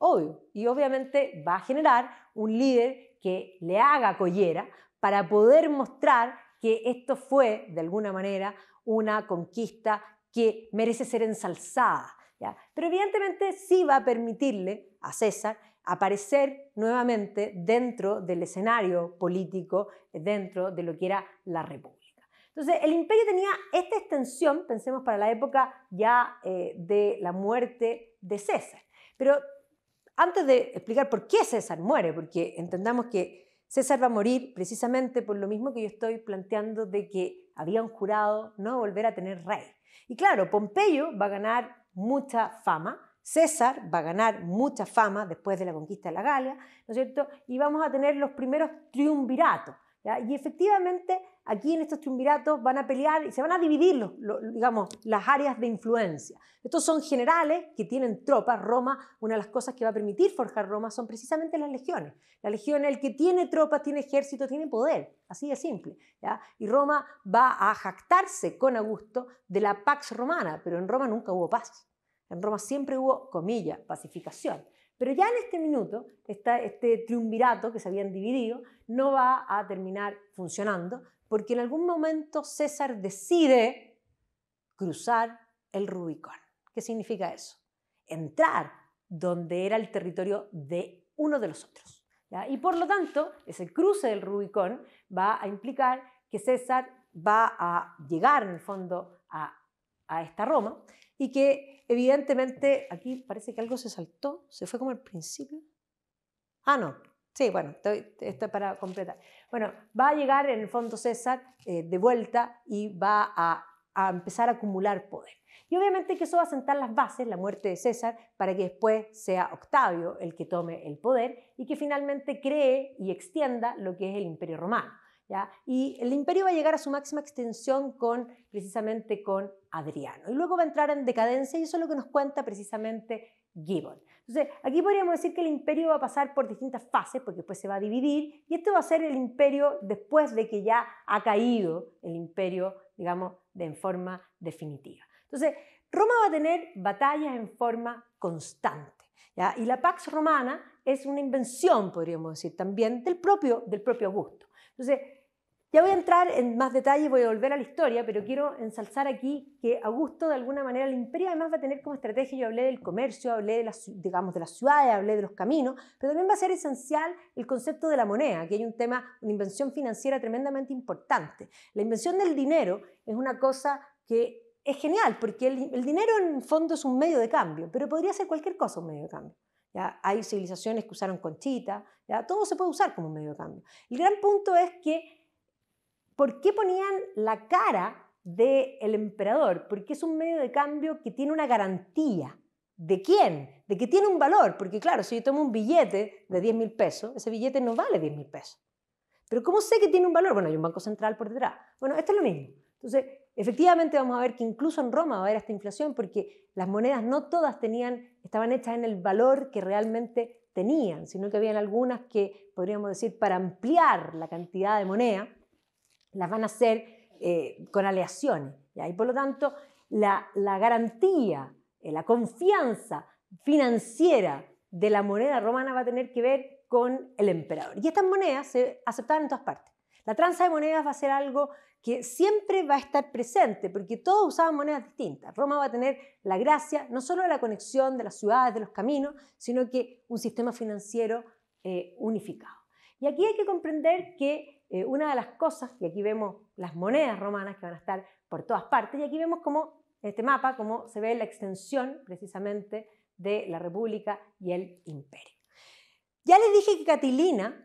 Obvio. Y obviamente va a generar un líder que le haga collera para poder mostrar que esto fue, de alguna manera, una conquista que merece ser ensalzada, pero evidentemente sí va a permitirle a César aparecer nuevamente dentro del escenario político, dentro de lo que era la República. Entonces, el imperio tenía esta extensión, pensemos para la época ya eh, de la muerte de César. Pero antes de explicar por qué César muere, porque entendamos que César va a morir precisamente por lo mismo que yo estoy planteando de que habían jurado no volver a tener rey. Y claro, Pompeyo va a ganar mucha fama. César va a ganar mucha fama después de la conquista de la Galia, ¿no es cierto? Y vamos a tener los primeros triunviratos. ¿ya? Y efectivamente aquí en estos triunviratos van a pelear y se van a dividir, digamos, las áreas de influencia. Estos son generales que tienen tropas. Roma, una de las cosas que va a permitir forjar Roma son precisamente las legiones. La legión, el que tiene tropas, tiene ejército, tiene poder. Así de simple. Y Roma va a jactarse con Augusto de la Pax Romana, pero en Roma nunca hubo paz. En Roma siempre hubo, comilla, pacificación. Pero ya en este minuto, este triunvirato que se habían dividido no va a terminar funcionando, porque en algún momento César decide cruzar el Rubicón. ¿Qué significa eso? Entrar donde era el territorio de uno de los otros. Y por lo tanto, ese cruce del Rubicón va a implicar que César va a llegar en el fondo a, a esta Roma y que evidentemente aquí parece que algo se saltó, se fue como al principio. Ah, no, Sí, bueno, esto es para completar. Bueno, va a llegar en el fondo César eh, de vuelta y va a, empezar a acumular poder. Y obviamente que eso va a sentar las bases, la muerte de César, para que después sea Octavio el que tome el poder y que finalmente cree y extienda lo que es el imperio romano. Y el imperio va a llegar a su máxima extensión con, precisamente con Adriano. Y luego va a entrar en decadencia y eso es lo que nos cuenta precisamente Gibbon. Entonces, aquí podríamos decir que el imperio va a pasar por distintas fases, porque después se va a dividir, y esto va a ser el imperio después de que ya ha caído el imperio, digamos, de, en forma definitiva. Entonces, Roma va a tener batallas en forma constante. Y la Pax Romana es una invención, podríamos decir, también del propio, del propio Augusto. Entonces, ya voy a entrar en más detalle, voy a volver a la historia, pero quiero ensalzar aquí que Augusto de alguna manera el imperio además va a tener como estrategia, yo hablé del comercio, hablé de las, digamos, de las ciudades, hablé de los caminos, pero también va a ser esencial el concepto de la moneda, que hay un tema, una invención financiera tremendamente importante. La invención del dinero es una cosa que es genial, porque el, dinero en fondo es un medio de cambio, pero podría ser cualquier cosa un medio de cambio. ¿Ya? Hay civilizaciones que usaron conchita, ¿ya? todo se puede usar como un medio de cambio. El gran punto es que ¿Por qué ponían la cara del emperador? Porque es un medio de cambio que tiene una garantía. ¿De quién? De que tiene un valor. Porque claro, si yo tomo un billete de 10 mil pesos, ese billete no vale 10 mil pesos. Pero ¿cómo sé que tiene un valor? Bueno, hay un banco central por detrás. Bueno, esto es lo mismo. Entonces, efectivamente vamos a ver que incluso en Roma va a haber esta inflación porque las monedas no todas tenían, estaban hechas en el valor que realmente tenían, sino que habían algunas que, podríamos decir, para ampliar la cantidad de moneda, las van a hacer eh, con aleaciones. Y por lo tanto, la, garantía, eh, la confianza financiera de la moneda romana va a tener que ver con el emperador. Y estas monedas se aceptaban en todas partes. La tranza de monedas va a ser algo que siempre va a estar presente, porque todos usaban monedas distintas. Roma va a tener la gracia no solo de la conexión de las ciudades, de los caminos, sino que un sistema financiero eh, unificado. Y aquí hay que comprender que eh, una de las cosas, y aquí vemos las monedas romanas que van a estar por todas partes, y aquí vemos cómo, en este mapa, cómo se ve la extensión precisamente de la República y el imperio. Ya les dije que Catilina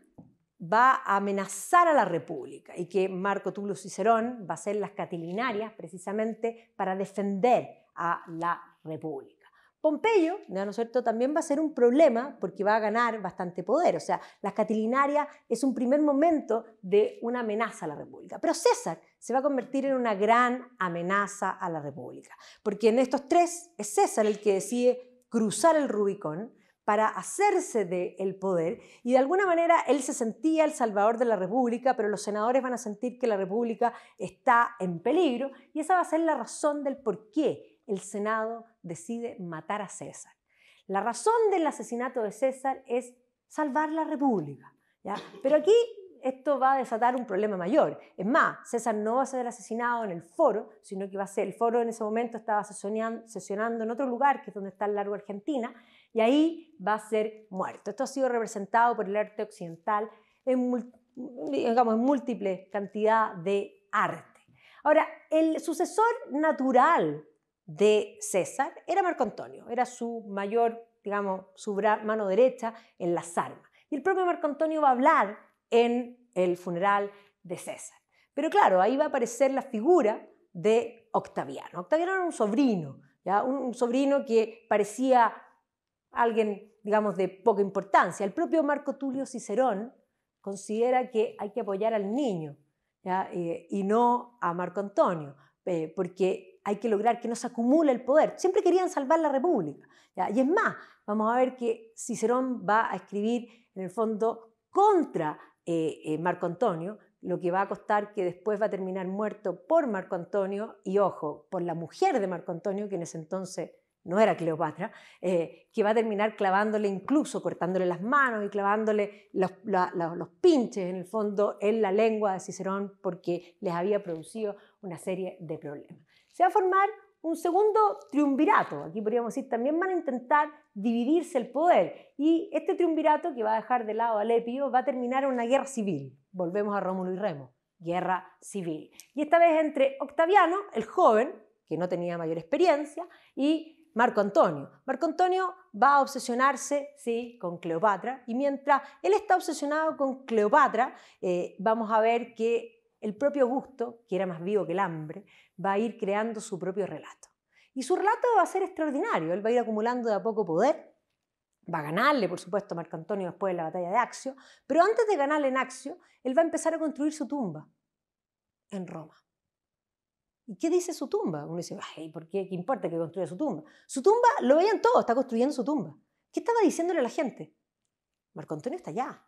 va a amenazar a la República y que Marco Tulio Cicerón va a ser las catilinarias precisamente para defender a la República. Pompeyo, ¿no es cierto?, también va a ser un problema porque va a ganar bastante poder. O sea, la Catilinaria es un primer momento de una amenaza a la República. Pero César se va a convertir en una gran amenaza a la República. Porque en estos tres es César el que decide cruzar el Rubicón para hacerse del poder y de alguna manera él se sentía el salvador de la República, pero los senadores van a sentir que la República está en peligro y esa va a ser la razón del por qué el Senado decide matar a César. La razón del asesinato de César es salvar la República. Pero aquí esto va a desatar un problema mayor. Es más, César no va a ser asesinado en el foro, sino que va a ser, el foro en ese momento estaba sesionando en otro lugar, que es donde está el largo Argentina, y ahí va a ser muerto. Esto ha sido representado por el arte occidental en, digamos, en múltiple cantidad de arte. Ahora, el sucesor natural de César era Marco Antonio, era su mayor, digamos, su mano derecha en las armas. Y el propio Marco Antonio va a hablar en el funeral de César. Pero claro, ahí va a aparecer la figura de Octaviano. Octaviano era un sobrino, ¿ya? Un, sobrino que parecía alguien, digamos, de poca importancia. El propio Marco Tulio Cicerón considera que hay que apoyar al niño eh, y no a Marco Antonio, eh, porque hay que lograr que no se acumule el poder. Siempre querían salvar la República. Y es más, vamos a ver que Cicerón va a escribir en el fondo contra eh, eh, Marco Antonio, lo que va a costar que después va a terminar muerto por Marco Antonio y, ojo, por la mujer de Marco Antonio, que en ese entonces no era Cleopatra, eh, que va a terminar clavándole incluso, cortándole las manos y clavándole los, los, pinches en el fondo en la lengua de Cicerón porque les había producido una serie de problemas se va a formar un segundo triunvirato. Aquí podríamos decir, también van a intentar dividirse el poder. Y este triunvirato, que va a dejar de lado a Lepio va a terminar en una guerra civil. Volvemos a Rómulo y Remo, guerra civil. Y esta vez entre Octaviano, el joven, que no tenía mayor experiencia, y Marco Antonio. Marco Antonio va a obsesionarse, sí, con Cleopatra. Y mientras él está obsesionado con Cleopatra, eh, vamos a ver que el propio Augusto, que era más vivo que el hambre, va a ir creando su propio relato. Y su relato va a ser extraordinario, él va a ir acumulando de a poco poder, va a ganarle, por supuesto, a Marco Antonio después de la batalla de Axio, pero antes de ganarle en Axio, él va a empezar a construir su tumba en Roma. ¿Y qué dice su tumba? Uno dice, ¿por qué? ¿Qué importa que construya su tumba? Su tumba, lo veían todos, está construyendo su tumba. ¿Qué estaba diciéndole a la gente? Marco Antonio está allá,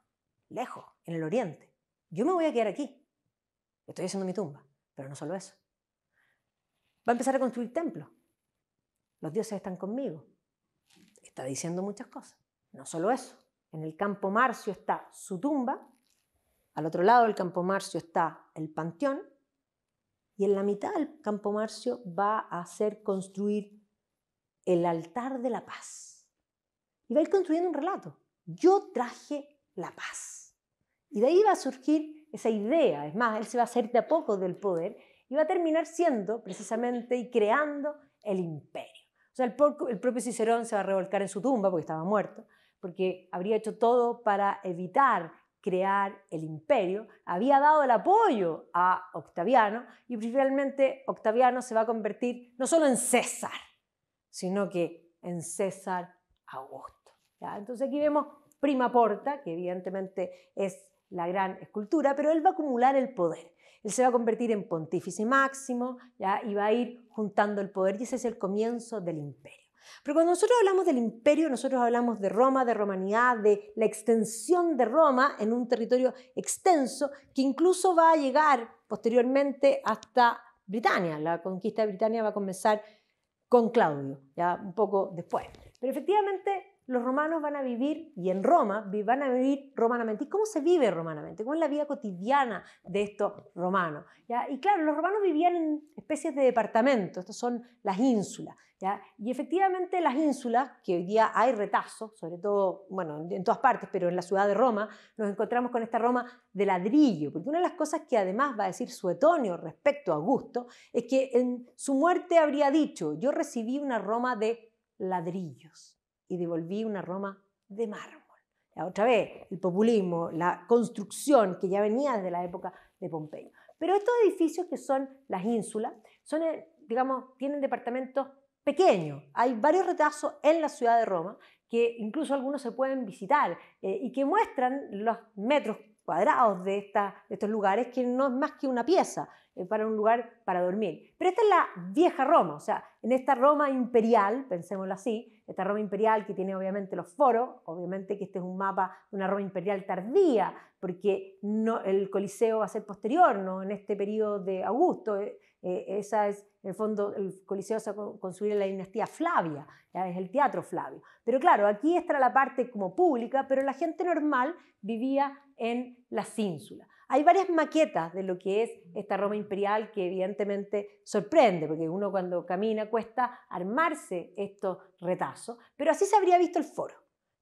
lejos, en el oriente. Yo me voy a quedar aquí. Estoy haciendo mi tumba. Pero no solo eso. Va a empezar a construir templos. Los dioses están conmigo. Está diciendo muchas cosas. No solo eso. En el campo Marcio está su tumba. Al otro lado del campo Marcio está el panteón. Y en la mitad del campo Marcio va a hacer construir el altar de la paz. Y va a ir construyendo un relato. Yo traje la paz. Y de ahí va a surgir esa idea. Es más, él se va a hacer de a poco del poder y va a terminar siendo precisamente y creando el imperio. O sea, el, propio Cicerón se va a revolcar en su tumba porque estaba muerto, porque habría hecho todo para evitar crear el imperio, había dado el apoyo a Octaviano y principalmente, Octaviano se va a convertir no solo en César, sino que en César Augusto. Entonces aquí vemos Prima Porta, que evidentemente es la gran escultura, pero él va a acumular el poder. Él se va a convertir en pontífice máximo ¿ya? y va a ir juntando el poder y ese es el comienzo del imperio. Pero cuando nosotros hablamos del imperio, nosotros hablamos de Roma, de romanidad, de la extensión de Roma en un territorio extenso que incluso va a llegar posteriormente hasta Britania. La conquista de Britania va a comenzar con Claudio, ya un poco después. Pero efectivamente los romanos van a vivir, y en Roma, van a vivir romanamente. ¿Y cómo se vive romanamente? ¿Cómo es la vida cotidiana de estos romanos? Y claro, los romanos vivían en especies de departamentos, estas son las ínsulas. Y efectivamente las ínsulas, que hoy día hay retazos, sobre todo, bueno, en todas partes, pero en la ciudad de Roma, nos encontramos con esta Roma de ladrillo, porque una de las cosas que además va a decir Suetonio respecto a Augusto es que en su muerte habría dicho, yo recibí una Roma de ladrillos y devolví una Roma de mármol. La otra vez, el populismo, la construcción que ya venía desde la época de Pompeyo. Pero estos edificios que son las ínsulas, son, eh, digamos, tienen departamentos pequeños. Hay varios retazos en la ciudad de Roma que incluso algunos se pueden visitar eh, y que muestran los metros cuadrados de, estos lugares, que no es más que una pieza eh, para un lugar para dormir. Pero esta es la vieja Roma, o sea, en esta Roma imperial, pensémoslo así, esta Roma imperial que tiene obviamente los foros, obviamente que este es un mapa de una Roma imperial tardía, porque no, el Coliseo va a ser posterior, no en este periodo de Augusto. Eh, eh, esa es, en el fondo, el Coliseo se construye en la dinastía Flavia, ya es el teatro Flavio. Pero claro, aquí está la parte como pública, pero la gente normal vivía en la cínsula. Hay varias maquetas de lo que es esta Roma imperial que evidentemente sorprende, porque uno cuando camina cuesta armarse estos retazos, pero así se habría visto el foro.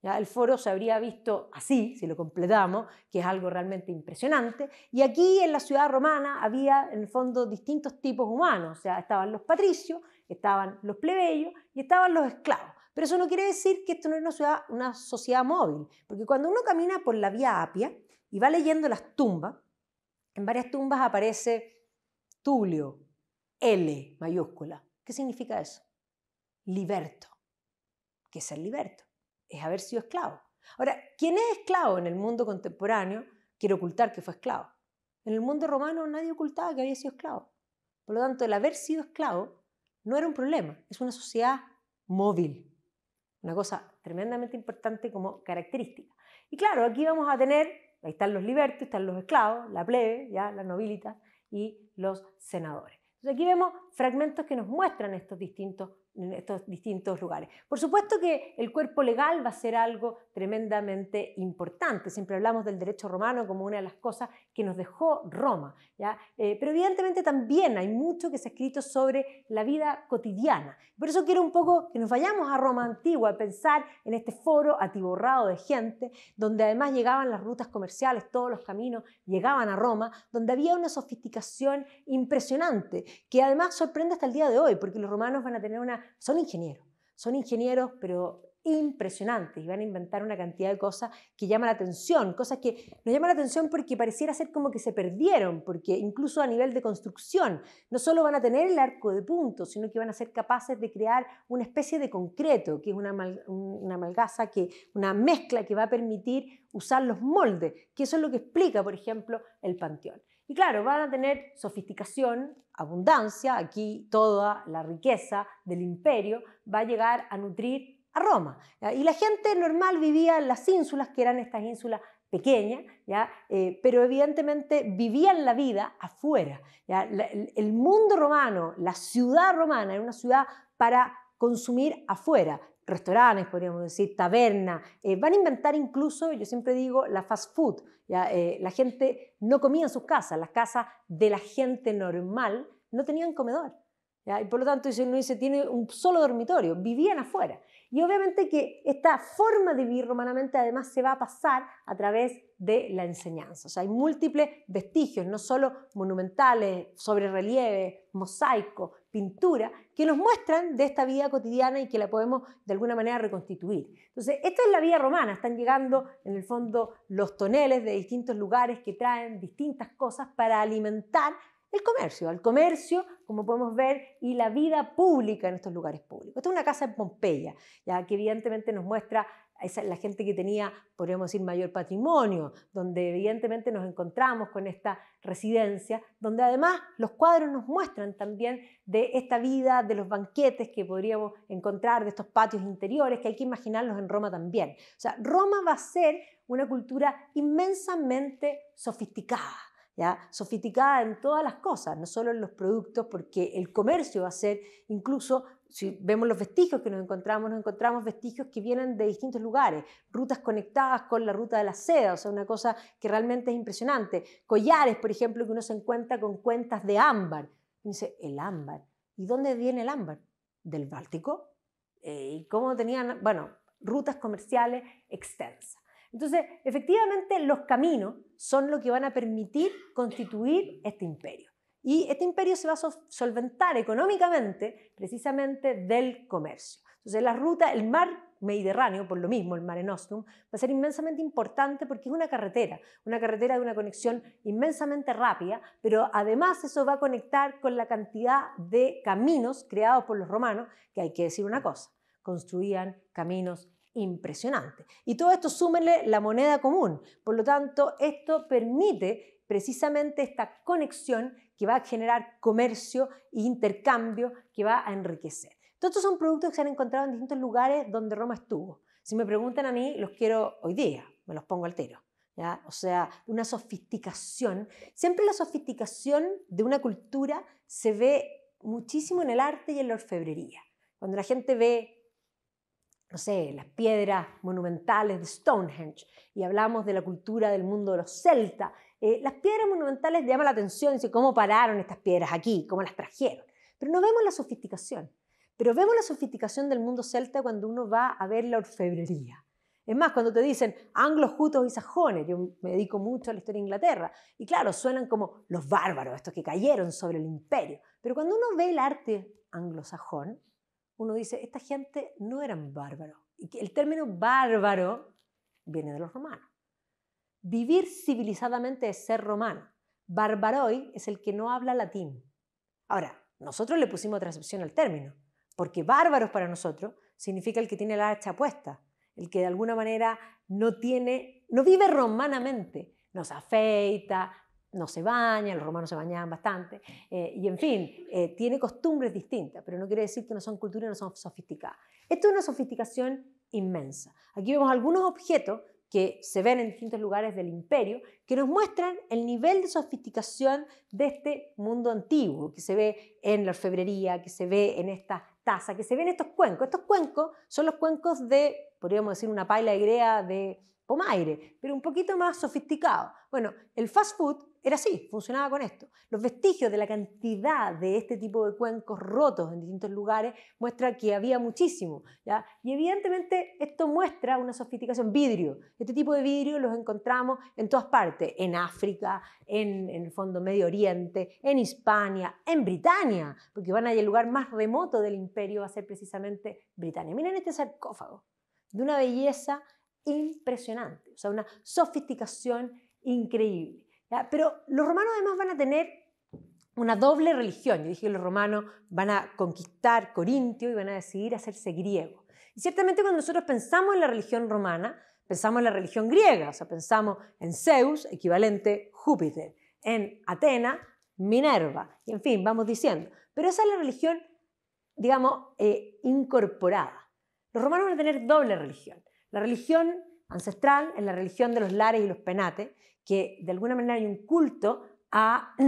¿ya? El foro se habría visto así, si lo completamos, que es algo realmente impresionante. Y aquí en la ciudad romana había en el fondo distintos tipos humanos, o sea, estaban los patricios, estaban los plebeyos y estaban los esclavos. Pero eso no quiere decir que esto no es una sociedad móvil, porque cuando uno camina por la vía Apia, y va leyendo las tumbas. En varias tumbas aparece Tulio, L mayúscula. ¿Qué significa eso? Liberto. ¿Qué es ser liberto? Es haber sido esclavo. Ahora, ¿quién es esclavo en el mundo contemporáneo? Quiere ocultar que fue esclavo. En el mundo romano nadie ocultaba que había sido esclavo. Por lo tanto, el haber sido esclavo no era un problema. Es una sociedad móvil. Una cosa tremendamente importante como característica. Y claro, aquí vamos a tener Ahí están los libertos, están los esclavos, la plebe, ya la nobilita y los senadores. Entonces aquí vemos fragmentos que nos muestran estos distintos, estos distintos lugares. Por supuesto que el cuerpo legal va a ser algo tremendamente importante. Siempre hablamos del derecho romano como una de las cosas que nos dejó Roma, ¿ya? Eh, pero evidentemente también hay mucho que se ha escrito sobre la vida cotidiana. Por eso quiero un poco que nos vayamos a Roma antigua, a pensar en este foro atiborrado de gente, donde además llegaban las rutas comerciales, todos los caminos llegaban a Roma, donde había una sofisticación impresionante, que además sorprende hasta el día de hoy, porque los romanos van a tener una... son ingenieros son ingenieros, pero impresionantes y van a inventar una cantidad de cosas que llama la atención, cosas que nos llaman la atención porque pareciera ser como que se perdieron, porque incluso a nivel de construcción no solo van a tener el arco de puntos, sino que van a ser capaces de crear una especie de concreto, que es una, malgaza, que, una mezcla que va a permitir usar los moldes, que eso es lo que explica, por ejemplo, el panteón. Y claro, van a tener sofisticación, abundancia, aquí toda la riqueza del imperio va a llegar a nutrir a Roma. Y la gente normal vivía en las ínsulas, que eran estas ínsulas pequeñas, ¿ya? Eh, pero evidentemente vivían la vida afuera. el mundo romano, la ciudad romana, era una ciudad para consumir afuera restaurantes, podríamos decir, taberna. Eh, van a inventar incluso, yo siempre digo, la fast food. Eh, la gente no comía en sus casas, las casas de la gente normal no tenían comedor. Y por lo tanto, dice uno dice, tiene un solo dormitorio, vivían afuera. Y obviamente que esta forma de vivir romanamente además se va a pasar a través de la enseñanza. O sea, hay múltiples vestigios, no solo monumentales, sobre relieve, mosaico, pintura, que nos muestran de esta vida cotidiana y que la podemos de alguna manera reconstituir. Entonces, esta es la vida romana, están llegando en el fondo los toneles de distintos lugares que traen distintas cosas para alimentar el comercio, al comercio, como podemos ver, y la vida pública en estos lugares públicos. Esta es una casa en Pompeya, ya que evidentemente nos muestra esa, la gente que tenía, podríamos decir, mayor patrimonio, donde evidentemente nos encontramos con esta residencia, donde además los cuadros nos muestran también de esta vida, de los banquetes que podríamos encontrar, de estos patios interiores, que hay que imaginarlos en Roma también. O sea, Roma va a ser una cultura inmensamente sofisticada sofisticada en todas las cosas, no solo en los productos, porque el comercio va a ser incluso si vemos los vestigios que nos encontramos, nos encontramos vestigios que vienen de distintos lugares, rutas conectadas con la ruta de la seda, o sea, una cosa que realmente es impresionante. Collares, por ejemplo, que uno se encuentra con cuentas de ámbar. dice, el ámbar. ¿Y dónde viene el ámbar? ¿Del Báltico? Eh, ¿Y cómo tenían? Bueno, rutas comerciales extensas. Entonces, efectivamente, los caminos son lo que van a permitir constituir este imperio. Y este imperio se va a solventar económicamente precisamente del comercio. Entonces, la ruta, el mar Mediterráneo, por lo mismo, el Mare Nostrum, va a ser inmensamente importante porque es una carretera, una carretera de una conexión inmensamente rápida, pero además eso va a conectar con la cantidad de caminos creados por los romanos, que hay que decir una cosa, construían caminos impresionante. Y todo esto súmenle la moneda común. Por lo tanto, esto permite precisamente esta conexión que va a generar comercio e intercambio que va a enriquecer. Todos estos son productos que se han encontrado en distintos lugares donde Roma estuvo. Si me preguntan a mí, los quiero hoy día, me los pongo al tiro. ¿ya? O sea, una sofisticación. Siempre la sofisticación de una cultura se ve muchísimo en el arte y en la orfebrería. Cuando la gente ve no sé, las piedras monumentales de Stonehenge, y hablamos de la cultura del mundo de los celtas, eh, las piedras monumentales llaman la atención, dice, ¿cómo pararon estas piedras aquí? ¿Cómo las trajeron? Pero no vemos la sofisticación. Pero vemos la sofisticación del mundo celta cuando uno va a ver la orfebrería. Es más, cuando te dicen anglos, jutos y sajones, yo me dedico mucho a la historia de Inglaterra, y claro, suenan como los bárbaros, estos que cayeron sobre el imperio. Pero cuando uno ve el arte anglosajón, uno dice, esta gente no eran bárbaros. Y el término bárbaro viene de los romanos. Vivir civilizadamente es ser romano. Barbaroi es el que no habla latín. Ahora, nosotros le pusimos otra excepción al término, porque bárbaros para nosotros significa el que tiene la hacha puesta, el que de alguna manera no tiene, no vive romanamente, nos afeita, no se baña, los romanos se bañaban bastante, eh, y en fin, eh, tiene costumbres distintas, pero no quiere decir que no son culturas, no son sofisticadas. Esto es una sofisticación inmensa. Aquí vemos algunos objetos que se ven en distintos lugares del imperio, que nos muestran el nivel de sofisticación de este mundo antiguo, que se ve en la orfebrería, que se ve en esta taza, que se ven estos cuencos. Estos cuencos son los cuencos de, podríamos decir, una paila de grea de aire, pero un poquito más sofisticado. Bueno, el fast food era así, funcionaba con esto. Los vestigios de la cantidad de este tipo de cuencos rotos en distintos lugares muestra que había muchísimo. ¿ya? Y evidentemente esto muestra una sofisticación. Vidrio. Este tipo de vidrio los encontramos en todas partes, en África, en, el fondo Medio Oriente, en Hispania, en Britania, porque van a el lugar más remoto del imperio va a ser precisamente Britania. Miren este sarcófago, de una belleza impresionante, o sea, una sofisticación increíble. Pero los romanos además van a tener una doble religión. Yo dije que los romanos van a conquistar Corintio y van a decidir hacerse griegos. Y ciertamente cuando nosotros pensamos en la religión romana, pensamos en la religión griega, o sea, pensamos en Zeus, equivalente Júpiter, en Atena, Minerva, y en fin, vamos diciendo. Pero esa es la religión, digamos, eh, incorporada. Los romanos van a tener doble religión. La religión ancestral es la religión de los lares y los penates, que de alguna manera hay un culto a,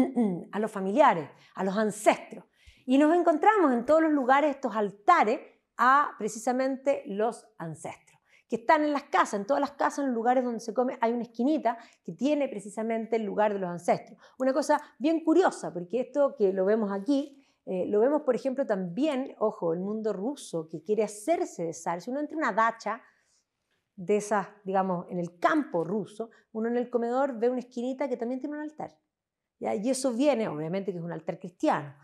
a los familiares, a los ancestros. Y nos encontramos en todos los lugares estos altares a precisamente los ancestros, que están en las casas, en todas las casas, en los lugares donde se come, hay una esquinita que tiene precisamente el lugar de los ancestros. Una cosa bien curiosa, porque esto que lo vemos aquí, eh, lo vemos, por ejemplo, también, ojo, el mundo ruso que quiere hacerse de sal, Si uno entra en una dacha de esas, digamos, en el campo ruso, uno en el comedor ve una esquinita que también tiene un altar. Y eso viene, obviamente, que es un altar cristiano,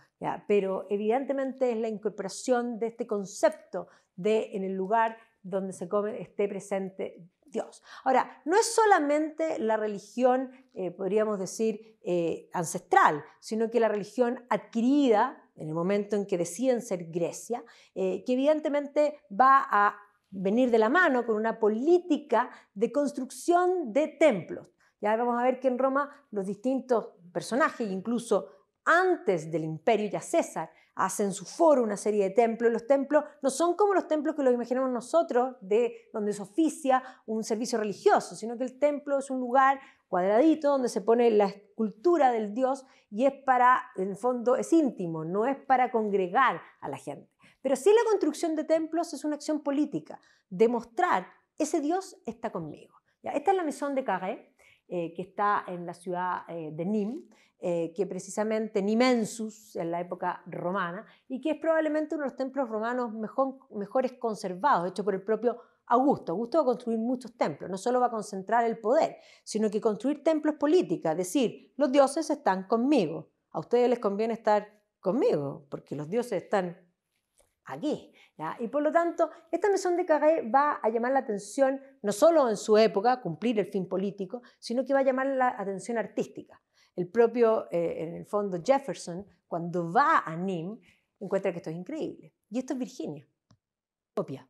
pero evidentemente es la incorporación de este concepto de en el lugar donde se come esté presente Dios. Ahora, no es solamente la religión, eh, podríamos decir, eh, ancestral, sino que la religión adquirida en el momento en que deciden ser Grecia, eh, que evidentemente va a venir de la mano con una política de construcción de templos. Ya vamos a ver que en Roma los distintos personajes, incluso antes del imperio, ya César, hacen su foro una serie de templos. Los templos no son como los templos que los imaginamos nosotros, de donde se oficia un servicio religioso, sino que el templo es un lugar cuadradito donde se pone la escultura del dios y es para, en el fondo, es íntimo, no es para congregar a la gente. Pero sí la construcción de templos es una acción política, demostrar ese Dios está conmigo. Esta es la misión de Carré, eh, que está en la ciudad eh, de Nîmes, eh, que precisamente Nimensus en la época romana, y que es probablemente uno de los templos romanos mejor, mejores conservados, hecho por el propio Augusto. Augusto va a construir muchos templos, no solo va a concentrar el poder, sino que construir templos política, decir, los dioses están conmigo, a ustedes les conviene estar conmigo, porque los dioses están aquí. Y por lo tanto, esta maison de Carré va a llamar la atención no solo en su época, cumplir el fin político, sino que va a llamar la atención artística. El propio, eh, en el fondo, Jefferson, cuando va a Nîmes, encuentra que esto es increíble. Y esto es Virginia, copia.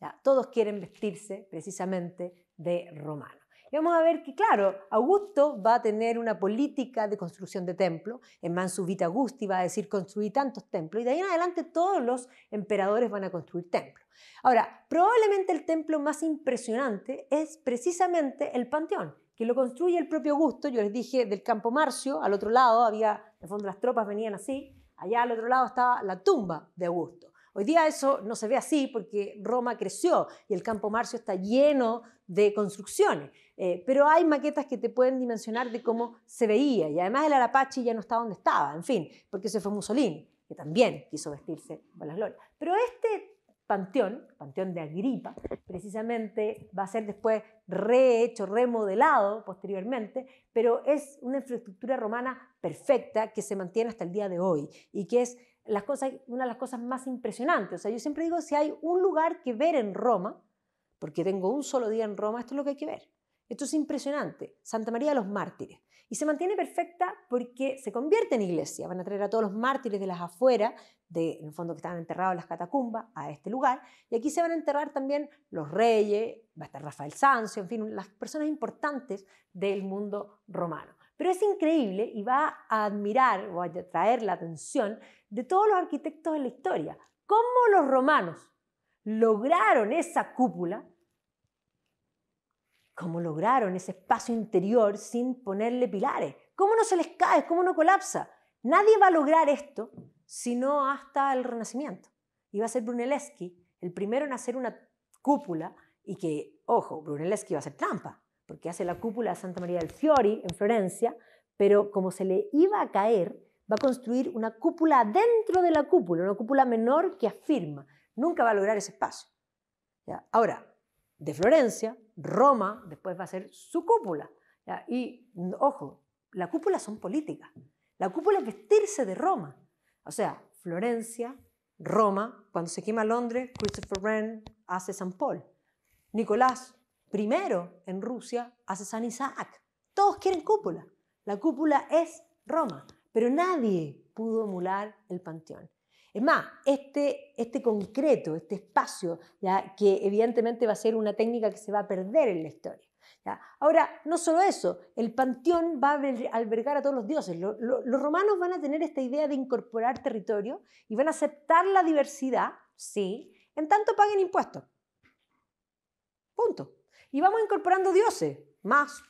¿ya? Todos quieren vestirse precisamente de romano. Y vamos a ver que, claro, Augusto va a tener una política de construcción de templo. En Mansu Vita Augusti va a decir construir tantos templos. Y de ahí en adelante todos los emperadores van a construir templos. Ahora, probablemente el templo más impresionante es precisamente el Panteón, que lo construye el propio Augusto. Yo les dije del Campo Marcio, al otro lado había, de fondo las tropas venían así. Allá al otro lado estaba la tumba de Augusto. Hoy día eso no se ve así porque Roma creció y el Campo Marcio está lleno de construcciones. Eh, pero hay maquetas que te pueden dimensionar de cómo se veía. Y además el Arapachi ya no está donde estaba, en fin, porque se fue Mussolini, que también quiso vestirse con las lolas Pero este panteón, panteón de Agripa, precisamente va a ser después rehecho, remodelado posteriormente, pero es una infraestructura romana perfecta que se mantiene hasta el día de hoy y que es una de las cosas más impresionantes. O sea, yo siempre digo, si hay un lugar que ver en Roma, porque tengo un solo día en Roma, esto es lo que hay que ver. Esto es impresionante. Santa María de los Mártires. Y se mantiene perfecta porque se convierte en iglesia. Van a traer a todos los mártires de las afueras, de, en el fondo que estaban enterrados en las catacumbas, a este lugar. Y aquí se van a enterrar también los reyes, va a estar Rafael Sancio, en fin, las personas importantes del mundo romano. Pero es increíble y va a admirar o a atraer la atención de todos los arquitectos de la historia. Cómo los romanos lograron esa cúpula ¿Cómo lograron ese espacio interior sin ponerle pilares? ¿Cómo no se les cae? ¿Cómo no colapsa? Nadie va a lograr esto sino hasta el Renacimiento. Y va a ser Brunelleschi el primero en hacer una cúpula y que, ojo, Brunelleschi va a hacer trampa, porque hace la cúpula de Santa María del Fiori en Florencia, pero como se le iba a caer, va a construir una cúpula dentro de la cúpula, una cúpula menor que afirma. Nunca va a lograr ese espacio. Ahora, de Florencia Roma después va a ser su cúpula. Y, ojo, la cúpula son políticas. La cúpula es vestirse de Roma. O sea, Florencia, Roma, cuando se quema Londres, Christopher Wren hace San Paul. Nicolás I en Rusia hace San Isaac. Todos quieren cúpula. La cúpula es Roma, pero nadie pudo emular el panteón. Es más, este, este concreto, este espacio, ¿ya? que evidentemente va a ser una técnica que se va a perder en la historia. Ahora, no solo eso, el panteón va a albergar a todos los dioses. los romanos van a tener esta idea de incorporar territorio y van a aceptar la diversidad, sí, en tanto paguen impuestos. Punto. Y vamos incorporando dioses, más,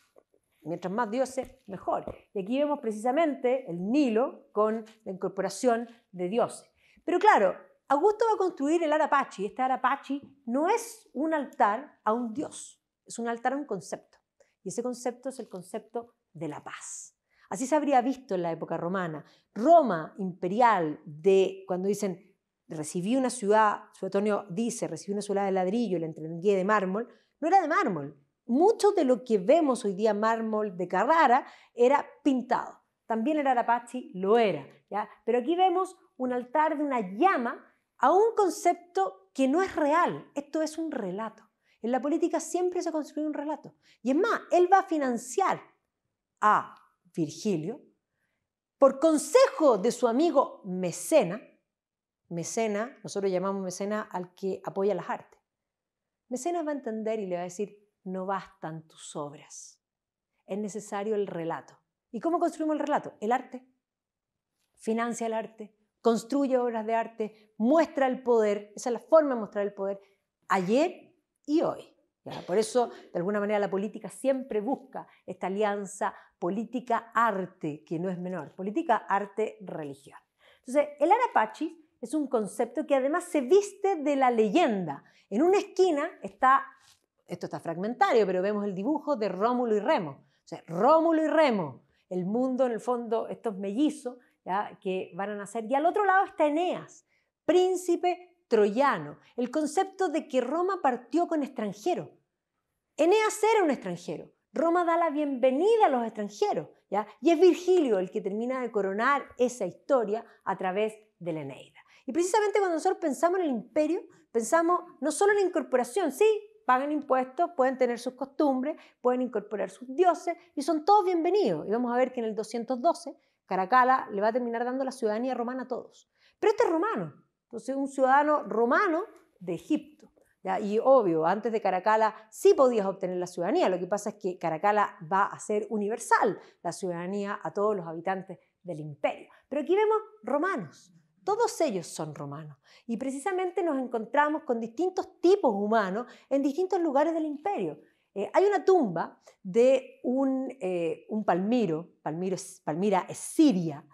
Mientras más dioses, mejor. Y aquí vemos precisamente el Nilo con la incorporación de dioses. Pero claro, Augusto va a construir el Arapachi. Este Arapachi no es un altar a un dios, es un altar a un concepto. Y ese concepto es el concepto de la paz. Así se habría visto en la época romana. Roma imperial, de cuando dicen, recibí una ciudad, Suetonio dice, recibí una ciudad de ladrillo y la entregué de mármol, no era de mármol. Mucho de lo que vemos hoy día mármol de Carrara era pintado. También el Arapachi lo era. ¿ya? Pero aquí vemos un altar de una llama a un concepto que no es real. Esto es un relato. En la política siempre se construye un relato. Y es más, él va a financiar a Virgilio por consejo de su amigo Mecena. Mecena, nosotros llamamos Mecena al que apoya las artes. Mecena va a entender y le va a decir, no bastan tus obras, es necesario el relato. ¿Y cómo construimos el relato? El arte. Financia el arte, construye obras de arte, muestra el poder, esa es la forma de mostrar el poder, ayer y hoy. Por eso, de alguna manera, la política siempre busca esta alianza política-arte, que no es menor, política-arte-religión. Entonces, el Arapachi es un concepto que además se viste de la leyenda. En una esquina está, esto está fragmentario, pero vemos el dibujo de Rómulo y Remo. O sea, Rómulo y Remo, el mundo en el fondo, estos mellizos, que van a nacer. Y al otro lado está Eneas, príncipe troyano, el concepto de que Roma partió con extranjero. Eneas era un extranjero. Roma da la bienvenida a los extranjeros, ¿ya? Y es Virgilio el que termina de coronar esa historia a través de la Eneida. Y precisamente cuando nosotros pensamos en el imperio, pensamos no solo en la incorporación, sí, pagan impuestos, pueden tener sus costumbres, pueden incorporar sus dioses y son todos bienvenidos. Y vamos a ver que en el 212 Caracalla le va a terminar dando la ciudadanía romana a todos. Pero este es romano, entonces un ciudadano romano de Egipto. Y obvio, antes de Caracalla sí podías obtener la ciudadanía, lo que pasa es que Caracalla va a hacer universal la ciudadanía a todos los habitantes del imperio. Pero aquí vemos romanos, todos ellos son romanos. Y precisamente nos encontramos con distintos tipos humanos en distintos lugares del imperio. Eh, hay una tumba de un, eh, palmiro, palmiro Palmira es Siria,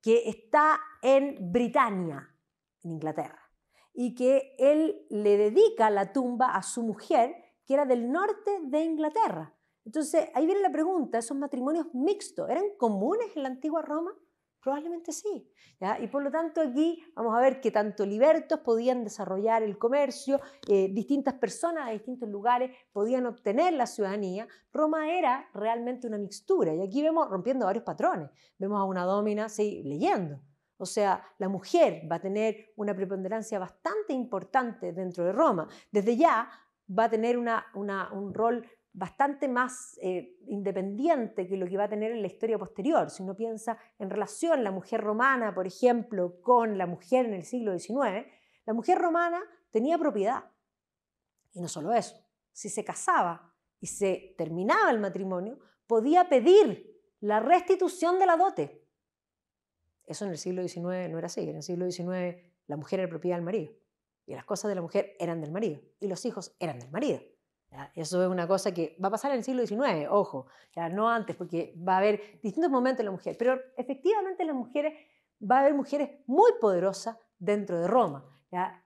que está en Britania, en Inglaterra, y que él le dedica la tumba a su mujer, que era del norte de Inglaterra. Entonces, ahí viene la pregunta, ¿esos matrimonios mixtos eran comunes en la antigua Roma? Probablemente sí. Y por lo tanto aquí vamos a ver que tanto libertos podían desarrollar el comercio, eh, distintas personas de distintos lugares podían obtener la ciudadanía. Roma era realmente una mixtura y aquí vemos rompiendo varios patrones. Vemos a una domina leyendo. O sea, la mujer va a tener una preponderancia bastante importante dentro de Roma. Desde ya va a tener un rol bastante más eh, independiente que lo que va a tener en la historia posterior. Si uno piensa en relación la mujer romana, por ejemplo, con la mujer en el siglo XIX, la mujer romana tenía propiedad. Y no solo eso, si se casaba y se terminaba el matrimonio, podía pedir la restitución de la dote. Eso en el siglo XIX no era así. En el siglo XIX la mujer era propiedad del marido. Y las cosas de la mujer eran del marido. Y los hijos eran del marido. Ah, eso es una cosa que va a pasar en el siglo XIX, ojo, ¿ya? no antes, porque va a haber distintos momentos en la mujer, pero efectivamente las mujeres, va a haber mujeres muy poderosas dentro de Roma.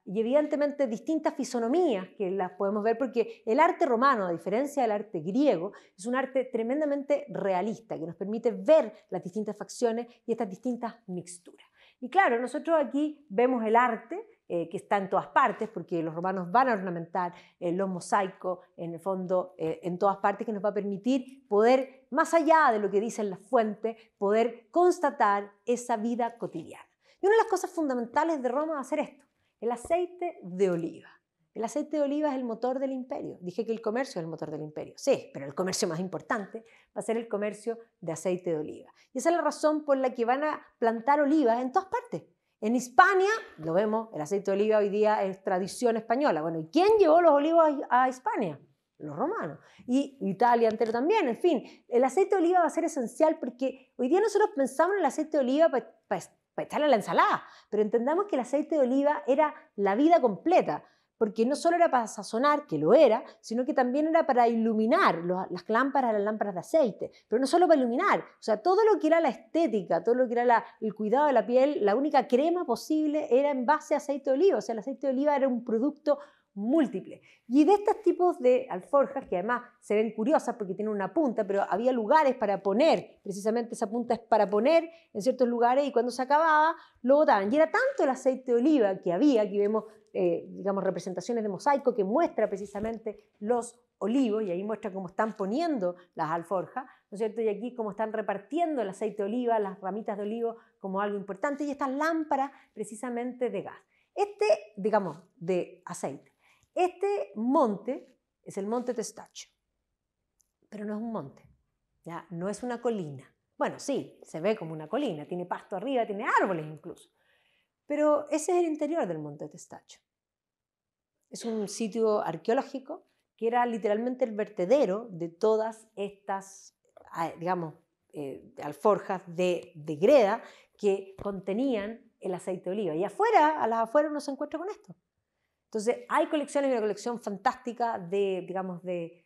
Y evidentemente distintas fisonomías que las podemos ver, porque el arte romano, a diferencia del arte griego, es un arte tremendamente realista, que nos permite ver las distintas facciones y estas distintas mixturas. Y claro, nosotros aquí vemos el arte, eh, que está en todas partes, porque los romanos van a ornamentar los mosaicos, en el fondo, eh, en todas partes, que nos va a permitir poder, más allá de lo que dicen las fuentes, poder constatar esa vida cotidiana. Y una de las cosas fundamentales de Roma va a ser esto, el aceite de oliva. El aceite de oliva es el motor del imperio. Dije que el comercio es el motor del imperio. Sí, pero el comercio más importante va a ser el comercio de aceite de oliva. Y esa es la razón por la que van a plantar olivas en todas partes. En España lo vemos, el aceite de oliva hoy día es tradición española. Bueno, ¿y quién llevó los olivos a España? Los romanos. Y Italia entero también. En fin, el aceite de oliva va a ser esencial porque hoy día nosotros pensamos en el aceite de oliva para, para, para a la ensalada, pero entendamos que el aceite de oliva era la vida completa porque no solo era para sazonar, que lo era, sino que también era para iluminar las lámparas, las lámparas de aceite, pero no solo para iluminar, o sea, todo lo que era la estética, todo lo que era el cuidado de la piel, la única crema posible era en base a aceite de oliva, o sea, el aceite de oliva era un producto múltiple. Y de estos tipos de alforjas, que además se ven curiosas porque tienen una punta, pero había lugares para poner, precisamente esa punta es para poner en ciertos lugares y cuando se acababa lo botaban. Y era tanto el aceite de oliva que había, aquí vemos, eh, digamos, representaciones de mosaico que muestra precisamente los olivos, y ahí muestra cómo están poniendo las alforjas, ¿no es cierto? Y aquí cómo están repartiendo el aceite de oliva, las ramitas de olivo como algo importante, y estas lámparas precisamente de gas. Este, digamos, de aceite. Este monte es el monte Testacho, pero no es un monte, ¿ya? no es una colina. Bueno, sí, se ve como una colina, tiene pasto arriba, tiene árboles incluso, pero ese es el interior del monte Testacho. Es un sitio arqueológico que era literalmente el vertedero de todas estas, ah, digamos, eh, alforjas de, greda que contenían el aceite de oliva. Y afuera, a las afueras, uno se encuentra con esto. Entonces, hay colecciones, y una colección fantástica de, digamos, de,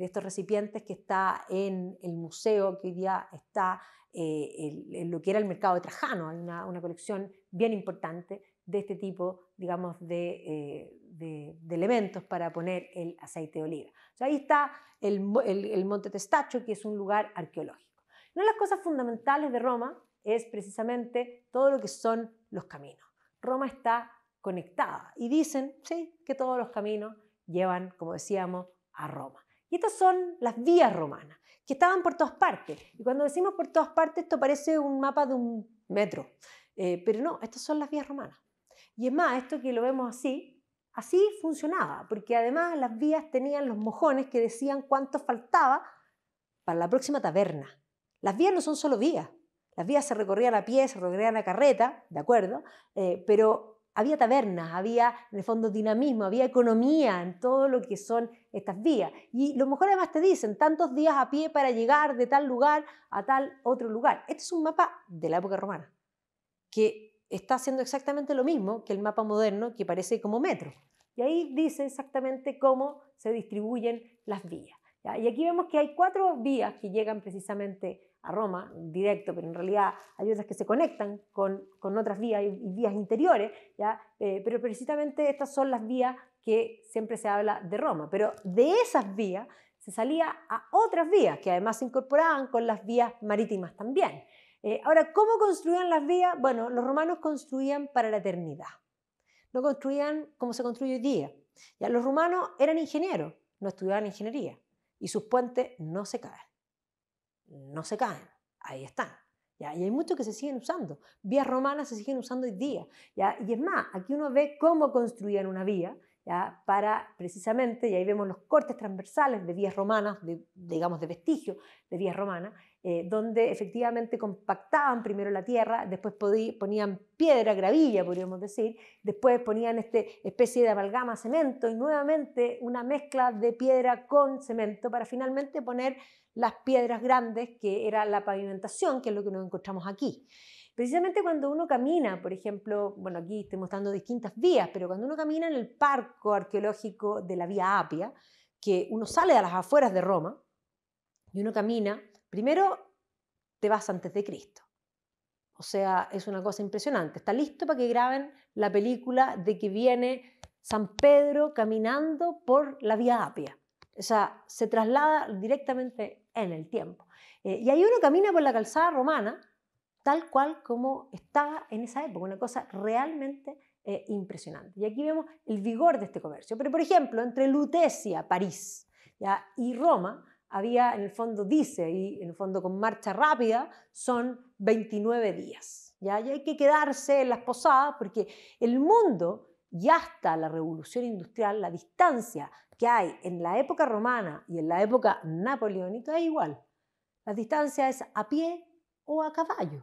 estos recipientes que está en el museo, que hoy día está eh, en lo que era el mercado de Trajano. Hay una, colección bien importante de este tipo, digamos, de, eh, elementos para poner el aceite de oliva. ahí está el, el, Monte Testacho, que es un lugar arqueológico. Una de las cosas fundamentales de Roma es precisamente todo lo que son los caminos. Roma está conectada. Y dicen, sí, que todos los caminos llevan, como decíamos, a Roma. Y estas son las vías romanas, que estaban por todas partes. Y cuando decimos por todas partes, esto parece un mapa de un metro. Eh, pero no, estas son las vías romanas. Y es más, esto que lo vemos así, así funcionaba, porque además las vías tenían los mojones que decían cuánto faltaba para la próxima taberna. Las vías no son solo vías. Las vías se recorrían a pie, se recorrían a carreta, ¿de acuerdo? Eh, pero había tabernas, había en el fondo dinamismo, había economía en todo lo que son estas vías. Y lo mejor además te dicen tantos días a pie para llegar de tal lugar a tal otro lugar. Este es un mapa de la época romana, que está haciendo exactamente lo mismo que el mapa moderno que parece como metro. Y ahí dice exactamente cómo se distribuyen las vías. Y aquí vemos que hay cuatro vías que llegan precisamente a Roma directo, pero en realidad hay otras que se conectan con, otras vías y, vías interiores, ¿ya? Eh, pero precisamente estas son las vías que siempre se habla de Roma, pero de esas vías se salía a otras vías que además se incorporaban con las vías marítimas también. Eh, ahora, ¿cómo construían las vías? Bueno, los romanos construían para la eternidad, no construían como se construye hoy día. ¿ya? Los romanos eran ingenieros, no estudiaban ingeniería y sus puentes no se caen no se caen, ahí están. Y hay muchos que se siguen usando. Vías romanas se siguen usando hoy día. Y es más, aquí uno ve cómo construían una vía. para precisamente, y ahí vemos los cortes transversales de vías romanas, digamos de vestigio de vías romanas, eh, donde efectivamente compactaban primero la tierra, después ponían piedra, gravilla, podríamos decir, después ponían esta especie de amalgama cemento y nuevamente una mezcla de piedra con cemento para finalmente poner las piedras grandes, que era la pavimentación, que es lo que nos encontramos aquí. Precisamente cuando uno camina, por ejemplo, bueno, aquí estoy mostrando distintas vías, pero cuando uno camina en el parco arqueológico de la Vía Apia, que uno sale a las afueras de Roma y uno camina Primero, te vas antes de Cristo. O sea, es una cosa impresionante. Está listo para que graben la película de que viene San Pedro caminando por la Vía Apia. O sea, se traslada directamente en el tiempo. Eh, y ahí uno camina por la calzada romana tal cual como estaba en esa época, una cosa realmente eh, impresionante. Y aquí vemos el vigor de este comercio. Pero, por ejemplo, entre Lutecia, París, y Roma, había, en el fondo dice, y en el fondo con marcha rápida, son 29 días. ¿ya? Y hay que quedarse en las posadas porque el mundo y hasta la revolución industrial, la distancia que hay en la época romana y en la época napoleónica es igual. La distancia es a pie o a caballo.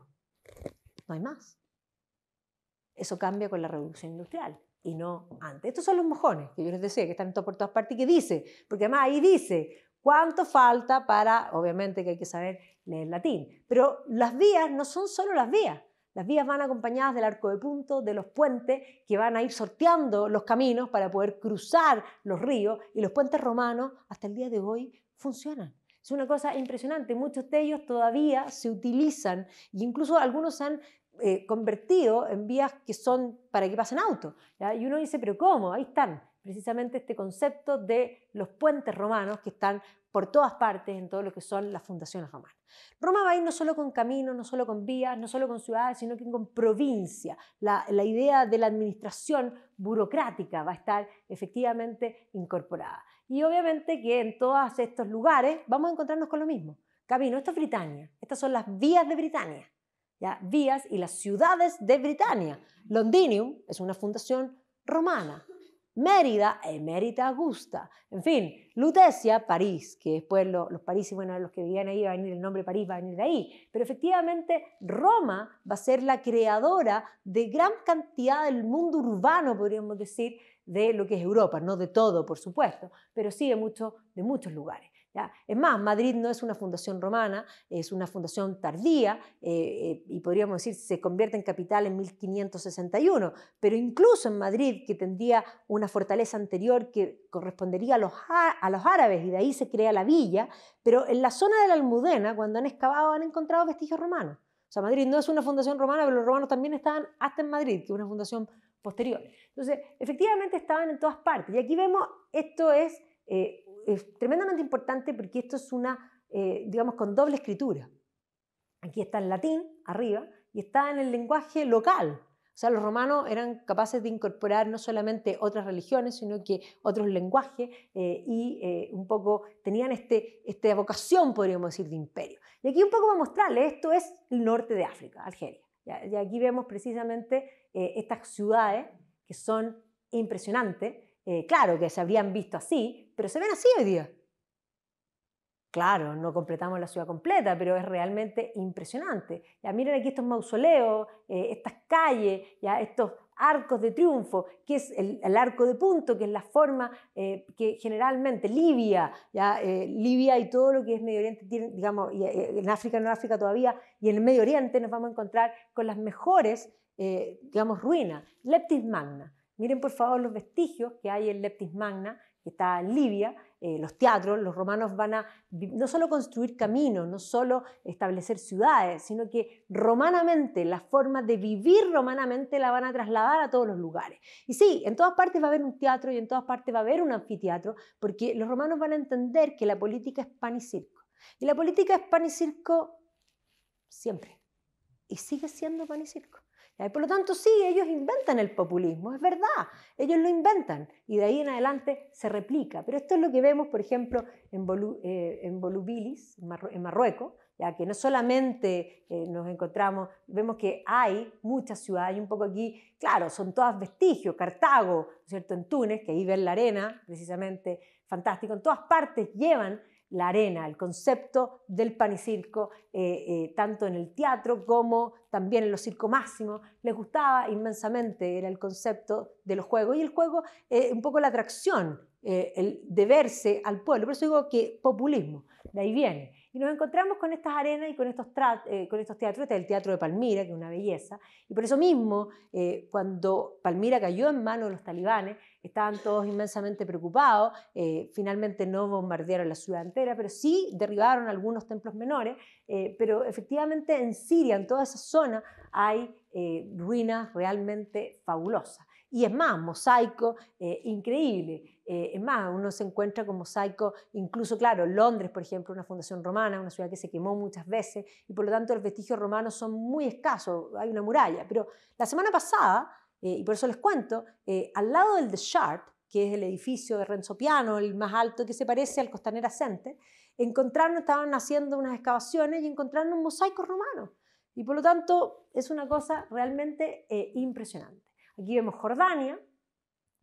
No hay más. Eso cambia con la revolución industrial y no antes. Estos son los mojones que yo les decía, que están por todas partes, que dice, porque además ahí dice, ¿Cuánto falta para, obviamente que hay que saber leer latín? Pero las vías no son solo las vías. Las vías van acompañadas del arco de punto, de los puentes que van a ir sorteando los caminos para poder cruzar los ríos y los puentes romanos hasta el día de hoy funcionan. Es una cosa impresionante. Muchos de ellos todavía se utilizan e incluso algunos se han eh, convertido en vías que son para que pasen autos. Y uno dice, pero ¿cómo? Ahí están precisamente este concepto de los puentes romanos que están por todas partes en todo lo que son las fundaciones romanas. Roma va a ir no solo con caminos, no solo con vías, no solo con ciudades, sino que con provincia. La, idea de la administración burocrática va a estar efectivamente incorporada. Y obviamente que en todos estos lugares vamos a encontrarnos con lo mismo. Camino, esto es Britania, estas son las vías de Britania, ¿ya? vías y las ciudades de Britania. Londinium es una fundación romana. Mérida, Emérita eh, Augusta. En fin, Lutecia, París, que después los parisinos, bueno, los que vivían ahí, va a venir el nombre París, va a venir de ahí. Pero efectivamente, Roma va a ser la creadora de gran cantidad del mundo urbano, podríamos decir, de lo que es Europa, no de todo, por supuesto, pero sí de, muchos, de muchos lugares. Es más, Madrid no es una fundación romana, es una fundación tardía eh, eh, y podríamos decir se convierte en capital en 1561, pero incluso en Madrid, que tendría una fortaleza anterior que correspondería a los, a los árabes y de ahí se crea la villa, pero en la zona de la Almudena, cuando han excavado, han encontrado vestigios romanos. O sea, Madrid no es una fundación romana, pero los romanos también estaban hasta en Madrid, que es una fundación posterior. Entonces, efectivamente estaban en todas partes. Y aquí vemos, esto es eh, es tremendamente importante porque esto es una, eh, digamos, con doble escritura. Aquí está en latín, arriba, y está en el lenguaje local. O sea, los romanos eran capaces de incorporar no solamente otras religiones, sino que otros lenguajes eh, y eh, un poco tenían este, esta vocación, podríamos decir, de imperio. Y aquí un poco para mostrarles, esto es el norte de África, Algeria. Y aquí vemos precisamente estas ciudades que son impresionantes, eh, claro que se habrían visto así, pero se ven así hoy día. Claro, no completamos la ciudad completa, pero es realmente impresionante. Ya miren aquí estos mausoleos, eh, estas calles, ya estos arcos de triunfo, que es el, arco de punto, que es la forma eh, que generalmente Libia, ya Libia y todo lo que es Medio Oriente, tienen, digamos, en África, en África todavía, y en el Medio Oriente nos vamos a encontrar con las mejores, digamos, ruinas. Leptis Magna, Miren por favor los vestigios que hay en Leptis Magna, que está en Libia, eh, los teatros, los romanos van a no solo construir caminos, no solo establecer ciudades, sino que romanamente, la forma de vivir romanamente la van a trasladar a todos los lugares. Y sí, en todas partes va a haber un teatro y en todas partes va a haber un anfiteatro, porque los romanos van a entender que la política es pan y circo. Y la política es pan y circo siempre. Y sigue siendo pan y circo por lo tanto, sí, ellos inventan el populismo, es verdad, ellos lo inventan y de ahí en adelante se replica. Pero esto es lo que vemos, por ejemplo, en, eh, en Volubilis, en Marruecos, ya que no solamente eh, nos encontramos, vemos que hay muchas ciudades, un poco aquí, claro, son todas vestigios, Cartago, ¿cierto? En Túnez, que ahí ven la arena, precisamente, fantástico, en todas partes llevan la arena, el concepto del panicirco, eh, eh, tanto en el teatro como también en los circo máximos, les gustaba inmensamente, era el concepto de los juegos. Y el juego, eh, un poco la atracción, el verse al pueblo. Por eso digo que populismo, de ahí viene. Y nos encontramos con estas arenas y con estos, eh, con estos teatros. Este es el Teatro de Palmira, que es una belleza. Y por eso mismo, eh, cuando Palmira cayó en manos de los talibanes, estaban todos inmensamente preocupados. Eh, finalmente no bombardearon la ciudad entera, pero sí derribaron algunos templos menores. pero efectivamente en Siria, en toda esa zona, hay ruinas realmente fabulosas. Y es más, mosaico eh, increíble. Eh, es más, uno se encuentra con mosaico, incluso, claro, Londres, por ejemplo, una fundación romana, una ciudad que se quemó muchas veces, y por lo tanto los vestigios romanos son muy escasos, hay una muralla. Pero la semana pasada, eh, y por eso les cuento, al lado del The Shard, que es el edificio de Renzo Piano, el más alto que se parece al Costanera Center, encontraron, estaban haciendo unas excavaciones y encontraron un mosaico romano. Y por lo tanto, es una cosa realmente impresionante. Aquí vemos Jordania,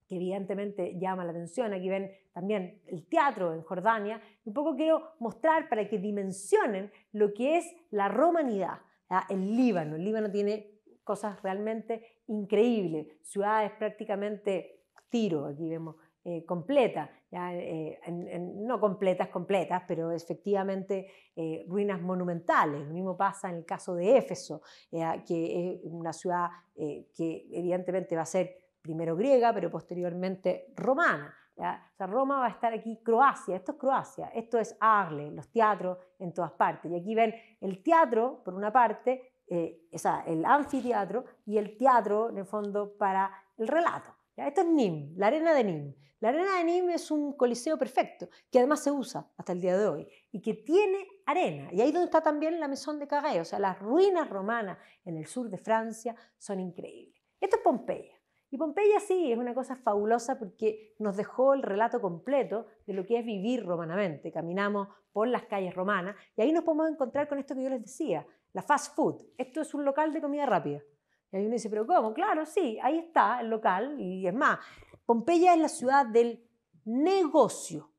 que evidentemente llama la atención. Aquí ven también el teatro en Jordania. Un poco quiero mostrar para que dimensionen lo que es la romanidad, el Líbano. El Líbano tiene cosas realmente increíbles, ciudades prácticamente tiro, aquí vemos, eh, completa. Eh, no completas, completas, pero efectivamente eh, ruinas monumentales. Lo mismo pasa en el caso de Éfeso, eh, que es una ciudad que evidentemente va a ser primero griega, pero posteriormente romana. Roma va a estar aquí, Croacia, esto es Croacia, esto es Agle los teatros en todas partes. Y aquí ven el teatro, por una parte, o el anfiteatro y el teatro, en el fondo, para el relato. Esto es Nim, la arena de Nim. La arena de Nîmes es un coliseo perfecto, que además se usa hasta el día de hoy y que tiene arena. Y ahí donde está también la Maison de Carré, o sea, las ruinas romanas en el sur de Francia son increíbles. Esto es Pompeya. Y Pompeya sí, es una cosa fabulosa porque nos dejó el relato completo de lo que es vivir romanamente. Caminamos por las calles romanas y ahí nos podemos encontrar con esto que yo les decía, la fast food. Esto es un local de comida rápida. Y ahí uno dice, pero ¿cómo? Claro, sí, ahí está el local y es más, Pompeya es la ciudad del negocio,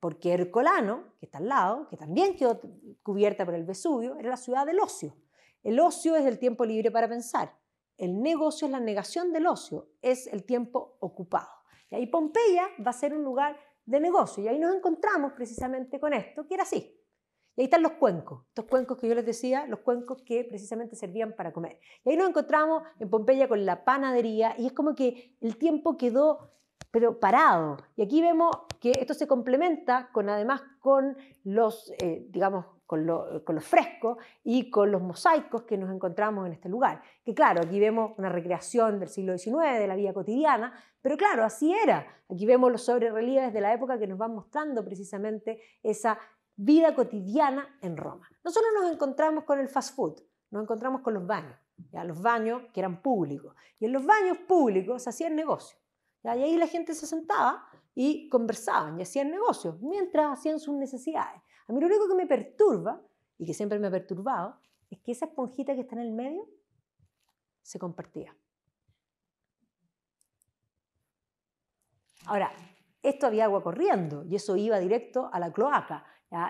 porque Hercolano, que está al lado, que también quedó cubierta por el Vesubio, era la ciudad del ocio. El ocio es el tiempo libre para pensar. El negocio es la negación del ocio, es el tiempo ocupado. Y ahí Pompeya va a ser un lugar de negocio. Y ahí nos encontramos precisamente con esto, que era así. Y ahí están los cuencos, estos cuencos que yo les decía, los cuencos que precisamente servían para comer. Y ahí nos encontramos en Pompeya con la panadería y es como que el tiempo quedó pero parado. Y aquí vemos que esto se complementa con además con los, eh, digamos, con, los frescos y con los mosaicos que nos encontramos en este lugar. Que claro, aquí vemos una recreación del siglo XIX, de la vida cotidiana, pero claro, así era. Aquí vemos los relieves de la época que nos van mostrando precisamente esa vida cotidiana en Roma. Nosotros nos encontramos con el fast food, nos encontramos con los baños, ya los baños que eran públicos. Y en los baños públicos se hacían negocios. Y ahí la gente se sentaba y conversaban y hacían negocios mientras hacían sus necesidades. A mí lo único que me perturba, y que siempre me ha perturbado, es que esa esponjita que está en el medio se compartía. Ahora, esto había agua corriendo y eso iba directo a la cloaca.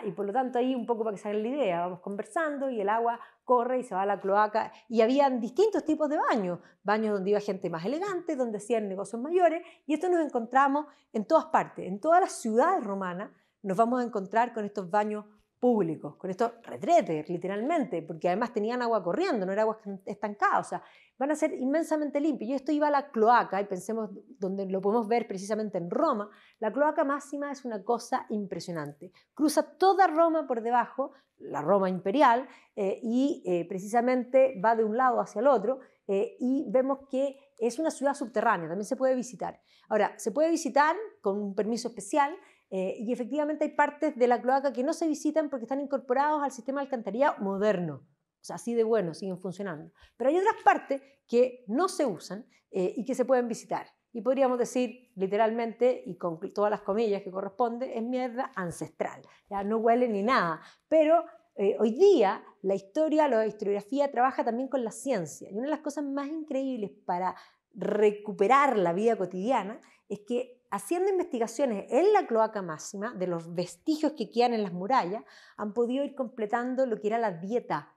Y por lo tanto ahí un poco para que salga la idea, vamos conversando y el agua corre y se va a la cloaca. Y habían distintos tipos de baños, baños donde iba gente más elegante, donde hacían negocios mayores, y esto nos encontramos en todas partes, en todas las ciudades romanas nos vamos a encontrar con estos baños públicos, con estos retretes, literalmente, porque además tenían agua corriendo, no era agua estancada, o sea, van a ser inmensamente limpios. y esto iba a la cloaca, y pensemos donde lo podemos ver precisamente en Roma, la cloaca máxima es una cosa impresionante. Cruza toda Roma por debajo, la Roma imperial, eh, y eh, precisamente va de un lado hacia el otro, eh, y vemos que es una ciudad subterránea, también se puede visitar. Ahora, se puede visitar con un permiso especial, eh, y efectivamente hay partes de la cloaca que no se visitan porque están incorporados al sistema de alcantarillado moderno. O sea, así de bueno, siguen funcionando. Pero hay otras partes que no se usan eh, y que se pueden visitar. Y podríamos decir, literalmente, y con todas las comillas que corresponde, es mierda ancestral. no huele ni nada. Pero eh, hoy día la historia, la historiografía trabaja también con la ciencia. Y una de las cosas más increíbles para recuperar la vida cotidiana es que haciendo investigaciones en la cloaca máxima de los vestigios que quedan en las murallas, han podido ir completando lo que era la dieta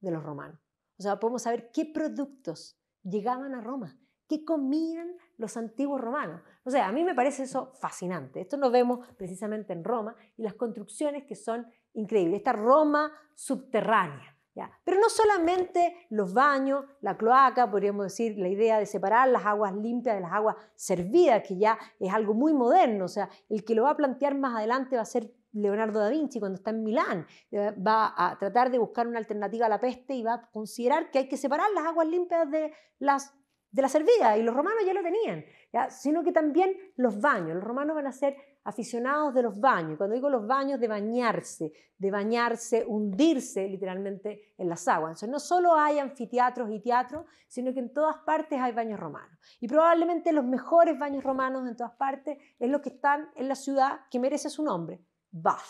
de los romanos. O sea, podemos saber qué productos llegaban a Roma, qué comían los antiguos romanos. O sea, a mí me parece eso fascinante. Esto lo vemos precisamente en Roma y las construcciones que son increíbles. Esta Roma subterránea. Pero no solamente los baños, la cloaca, podríamos decir, la idea de separar las aguas limpias de las aguas servidas, que ya es algo muy moderno, o sea, el que lo va a plantear más adelante va a ser Leonardo da Vinci cuando está en Milán, eh, va a tratar de buscar una alternativa a la peste y va a considerar que hay que separar las aguas limpias de las de la servida, y los romanos ya lo tenían, sino que también los baños. Los romanos van a ser aficionados de los baños. Cuando digo los baños, de bañarse, de bañarse, hundirse literalmente en las aguas. Entonces, no solo hay anfiteatros y teatros, sino que en todas partes hay baños romanos. Y probablemente los mejores baños romanos en todas partes es los que están en la ciudad que merece su nombre, Bath.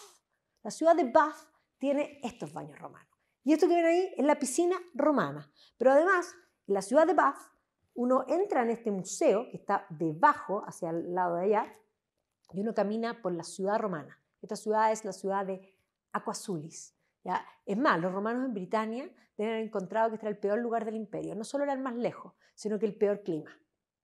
La ciudad de Bath tiene estos baños romanos. Y esto que ven ahí es la piscina romana. Pero además, en la ciudad de Bath, uno entra en este museo que está debajo, hacia el lado de allá, y uno camina por la ciudad romana. Esta ciudad es la ciudad de Aquasulis. Es más, los romanos en Britania han encontrado que este era el peor lugar del imperio. No solo era el más lejos, sino que el peor clima,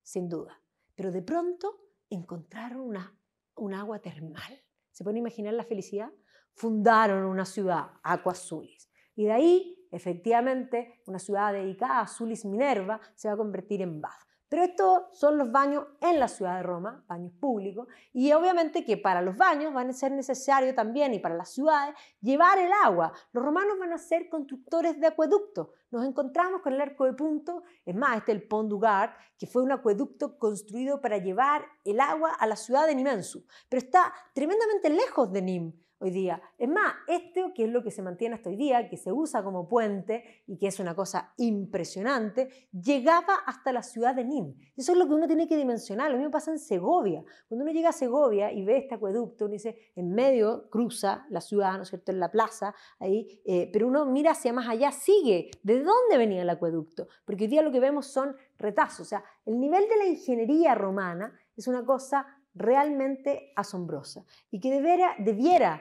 sin duda. Pero de pronto encontraron una, un agua termal. ¿Se pueden imaginar la felicidad? Fundaron una ciudad, Aquasulis. Y de ahí, efectivamente, una ciudad dedicada a Sulis Minerva se va a convertir en Bath. Pero estos son los baños en la ciudad de Roma, baños públicos, y obviamente que para los baños van a ser necesario también, y para las ciudades, llevar el agua. Los romanos van a ser constructores de acueductos. Nos encontramos con el arco de punto, es más, este el Pont du Gard, que fue un acueducto construido para llevar el agua a la ciudad de Nimensu, pero está tremendamente lejos de Nîmes hoy día. Es más, esto que es lo que se mantiene hasta hoy día, que se usa como puente y que es una cosa impresionante, llegaba hasta la ciudad de Nîmes. Eso es lo que uno tiene que dimensionar. Lo mismo pasa en Segovia. Cuando uno llega a Segovia y ve este acueducto, uno dice, en medio cruza la ciudad, ¿no es cierto?, en la plaza, ahí, eh, pero uno mira hacia más allá, sigue, ¿de dónde venía el acueducto? Porque hoy día lo que vemos son retazos. O sea, el nivel de la ingeniería romana es una cosa realmente asombrosa y que debiera, debiera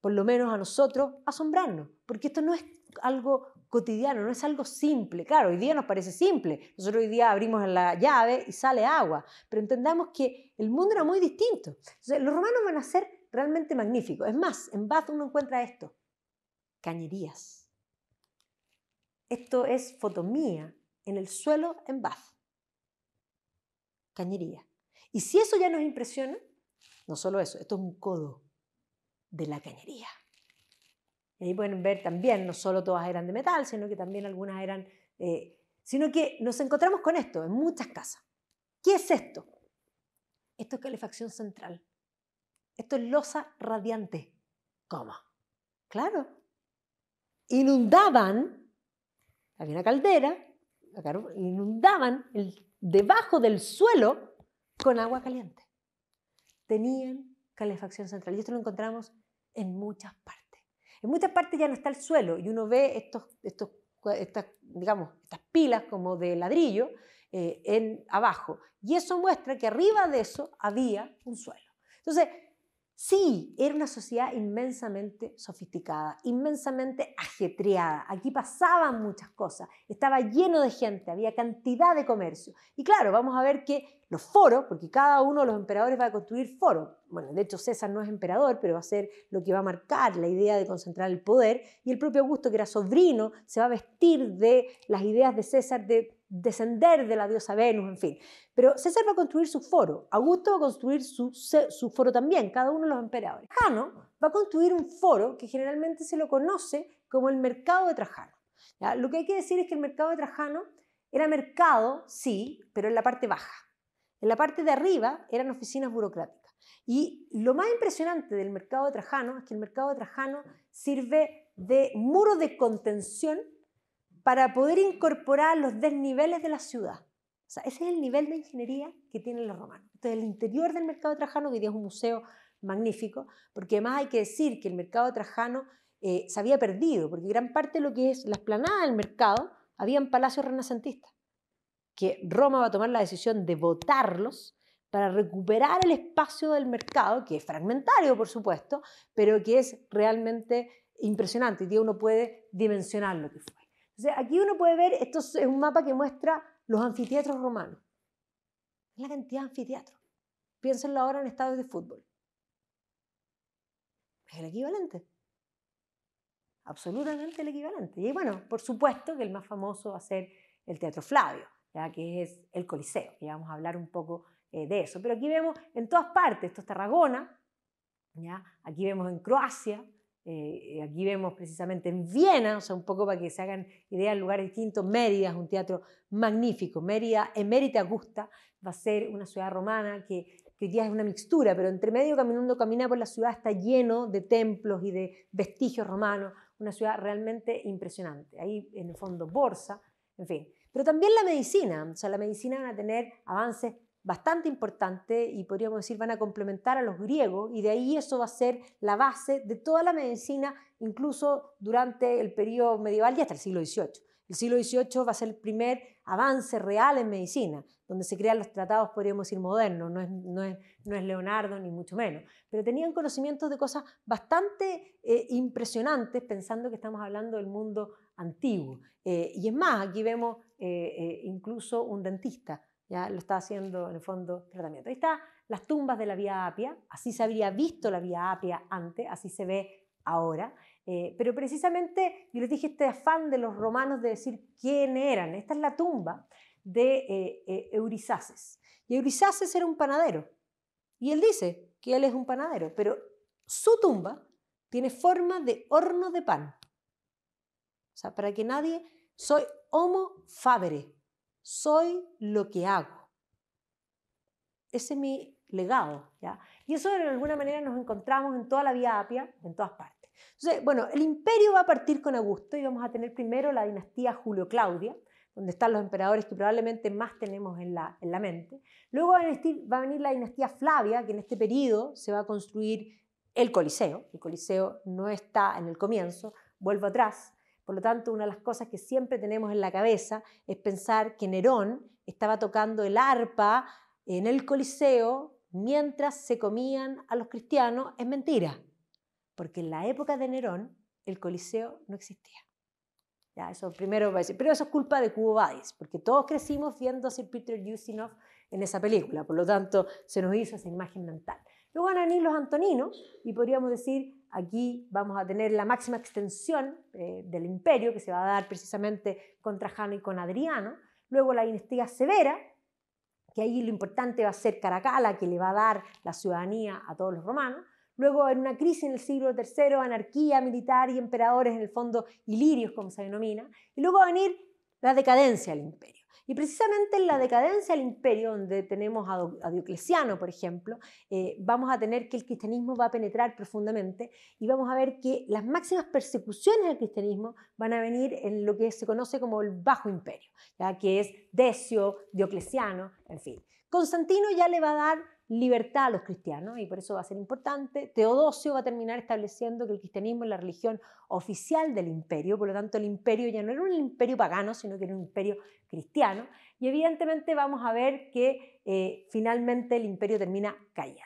por lo menos a nosotros, asombrarnos, porque esto no es algo cotidiano, no es algo simple. Claro, hoy día nos parece simple. Nosotros hoy día abrimos la llave y sale agua, pero entendamos que el mundo era muy distinto. los romanos van a ser realmente magníficos. Es más, en Bath uno encuentra esto, cañerías. Esto es fotomía en el suelo en Bath. Cañería. Y si eso ya nos impresiona, no solo eso, esto es un codo de la cañería. Y ahí pueden ver también, no solo todas eran de metal, sino que también algunas eran... Eh, sino que nos encontramos con esto en muchas casas. ¿Qué es esto? Esto es calefacción central. Esto es losa radiante. ¿Cómo? Claro. Inundaban, había una caldera, inundaban el, debajo del suelo con agua caliente. Tenían calefacción central. Y esto lo encontramos en muchas partes. En muchas partes ya no está el suelo y uno ve estos, estos, estas, digamos, estas pilas como de ladrillo eh, en, abajo. Y eso muestra que arriba de eso había un suelo. Entonces, Sí, era una sociedad inmensamente sofisticada, inmensamente ajetreada. Aquí pasaban muchas cosas, estaba lleno de gente, había cantidad de comercio. Y claro, vamos a ver que los foros, porque cada uno de los emperadores va a construir foros. Bueno, de hecho César no es emperador, pero va a ser lo que va a marcar la idea de concentrar el poder. Y el propio Augusto, que era sobrino, se va a vestir de las ideas de César de descender de la diosa Venus, en fin. Pero César va a construir su foro, Augusto va a construir su, foro también, cada uno de los emperadores. Trajano va a construir un foro que generalmente se lo conoce como el mercado de Trajano. Lo que hay que decir es que el mercado de Trajano era mercado, sí, pero en la parte baja. En la parte de arriba eran oficinas burocráticas. Y lo más impresionante del mercado de Trajano es que el mercado de Trajano sirve de muro de contención para poder incorporar los desniveles de la ciudad. O sea, ese es el nivel de ingeniería que tienen los romanos. Entonces, el interior del mercado de Trajano, que hoy día es un museo magnífico, porque además hay que decir que el mercado de Trajano eh, se había perdido, porque gran parte de lo que es la esplanada del mercado, habían palacios renacentistas, que Roma va a tomar la decisión de votarlos para recuperar el espacio del mercado, que es fragmentario, por supuesto, pero que es realmente impresionante y que uno puede dimensionar lo que fue aquí uno puede ver, esto es un mapa que muestra los anfiteatros romanos. Es la cantidad de anfiteatros. Piénsenlo ahora en estadios de fútbol. Es el equivalente. Absolutamente el equivalente. Y bueno, por supuesto que el más famoso va a ser el Teatro Flavio, ya que es el Coliseo, y vamos a hablar un poco eh, de eso. Pero aquí vemos en todas partes, esto es Tarragona, ¿ya? aquí vemos en Croacia, eh, aquí vemos precisamente en Viena, o sea, un poco para que se hagan ideas, lugares distintos. Mérida es un teatro magnífico. Mérida, Mérida Augusta, va a ser una ciudad romana que, que hoy día es una mixtura, pero entre medio caminando, caminando por la ciudad, está lleno de templos y de vestigios romanos. Una ciudad realmente impresionante. Ahí en el fondo Borsa, en fin. Pero también la medicina, o sea, la medicina va a tener avances bastante importante y podríamos decir van a complementar a los griegos y de ahí eso va a ser la base de toda la medicina, incluso durante el periodo medieval y hasta el siglo XVIII. El siglo XVIII va a ser el primer avance real en medicina, donde se crean los tratados, podríamos decir, modernos, no es, no es, no es Leonardo ni mucho menos, pero tenían conocimientos de cosas bastante eh, impresionantes pensando que estamos hablando del mundo antiguo. Eh, y es más, aquí vemos eh, incluso un dentista ya lo está haciendo en el fondo tratamiento. Ahí están las tumbas de la vía apia, así se habría visto la vía apia antes, así se ve ahora, eh, pero precisamente yo les dije este afán de los romanos de decir quién eran, esta es la tumba de eh, eh, Eurizaces Y Eurizaces era un panadero, y él dice que él es un panadero, pero su tumba tiene forma de horno de pan. O sea, para que nadie, soy homo fabere, soy lo que hago. Ese es mi legado. Y eso de alguna manera nos encontramos en toda la vida apia, en todas partes. Entonces, bueno, el imperio va a partir con Augusto y vamos a tener primero la dinastía Julio-Claudia, donde están los emperadores que probablemente más tenemos en la, mente. Luego va a, venir, va a, venir, la dinastía Flavia, que en este periodo se va a construir el Coliseo. El Coliseo no está en el comienzo, vuelvo atrás. Por lo tanto, una de las cosas que siempre tenemos en la cabeza es pensar que Nerón estaba tocando el arpa en el Coliseo mientras se comían a los cristianos. Es mentira, porque en la época de Nerón el Coliseo no existía. Ya, eso primero va a decir. Pero eso es culpa de Cubo Badis, porque todos crecimos viendo a Sir Peter Ustinov en esa película, por lo tanto se nos hizo esa imagen mental. Luego van a venir los antoninos y podríamos decir Aquí vamos a tener la máxima extensión eh, del imperio que se va a dar precisamente con Trajano y con Adriano. Luego la dinastía severa, que ahí lo importante va a ser Caracala, que le va a dar la ciudadanía a todos los romanos. Luego, en una crisis en el siglo III, anarquía militar y emperadores, en el fondo, ilirios, como se denomina. Y luego va a venir la decadencia del imperio. Y precisamente en la decadencia del imperio, donde tenemos a Diocleciano, por ejemplo, eh, vamos a tener que el cristianismo va a penetrar profundamente y vamos a ver que las máximas persecuciones del cristianismo van a venir en lo que se conoce como el Bajo Imperio, ya que es Decio, Diocleciano, en fin. Constantino ya le va a dar libertad a los cristianos y por eso va a ser importante. Teodosio va a terminar estableciendo que el cristianismo es la religión oficial del imperio, por lo tanto el imperio ya no era un imperio pagano, sino que era un imperio cristiano y evidentemente vamos a ver que eh, finalmente el imperio termina cayendo.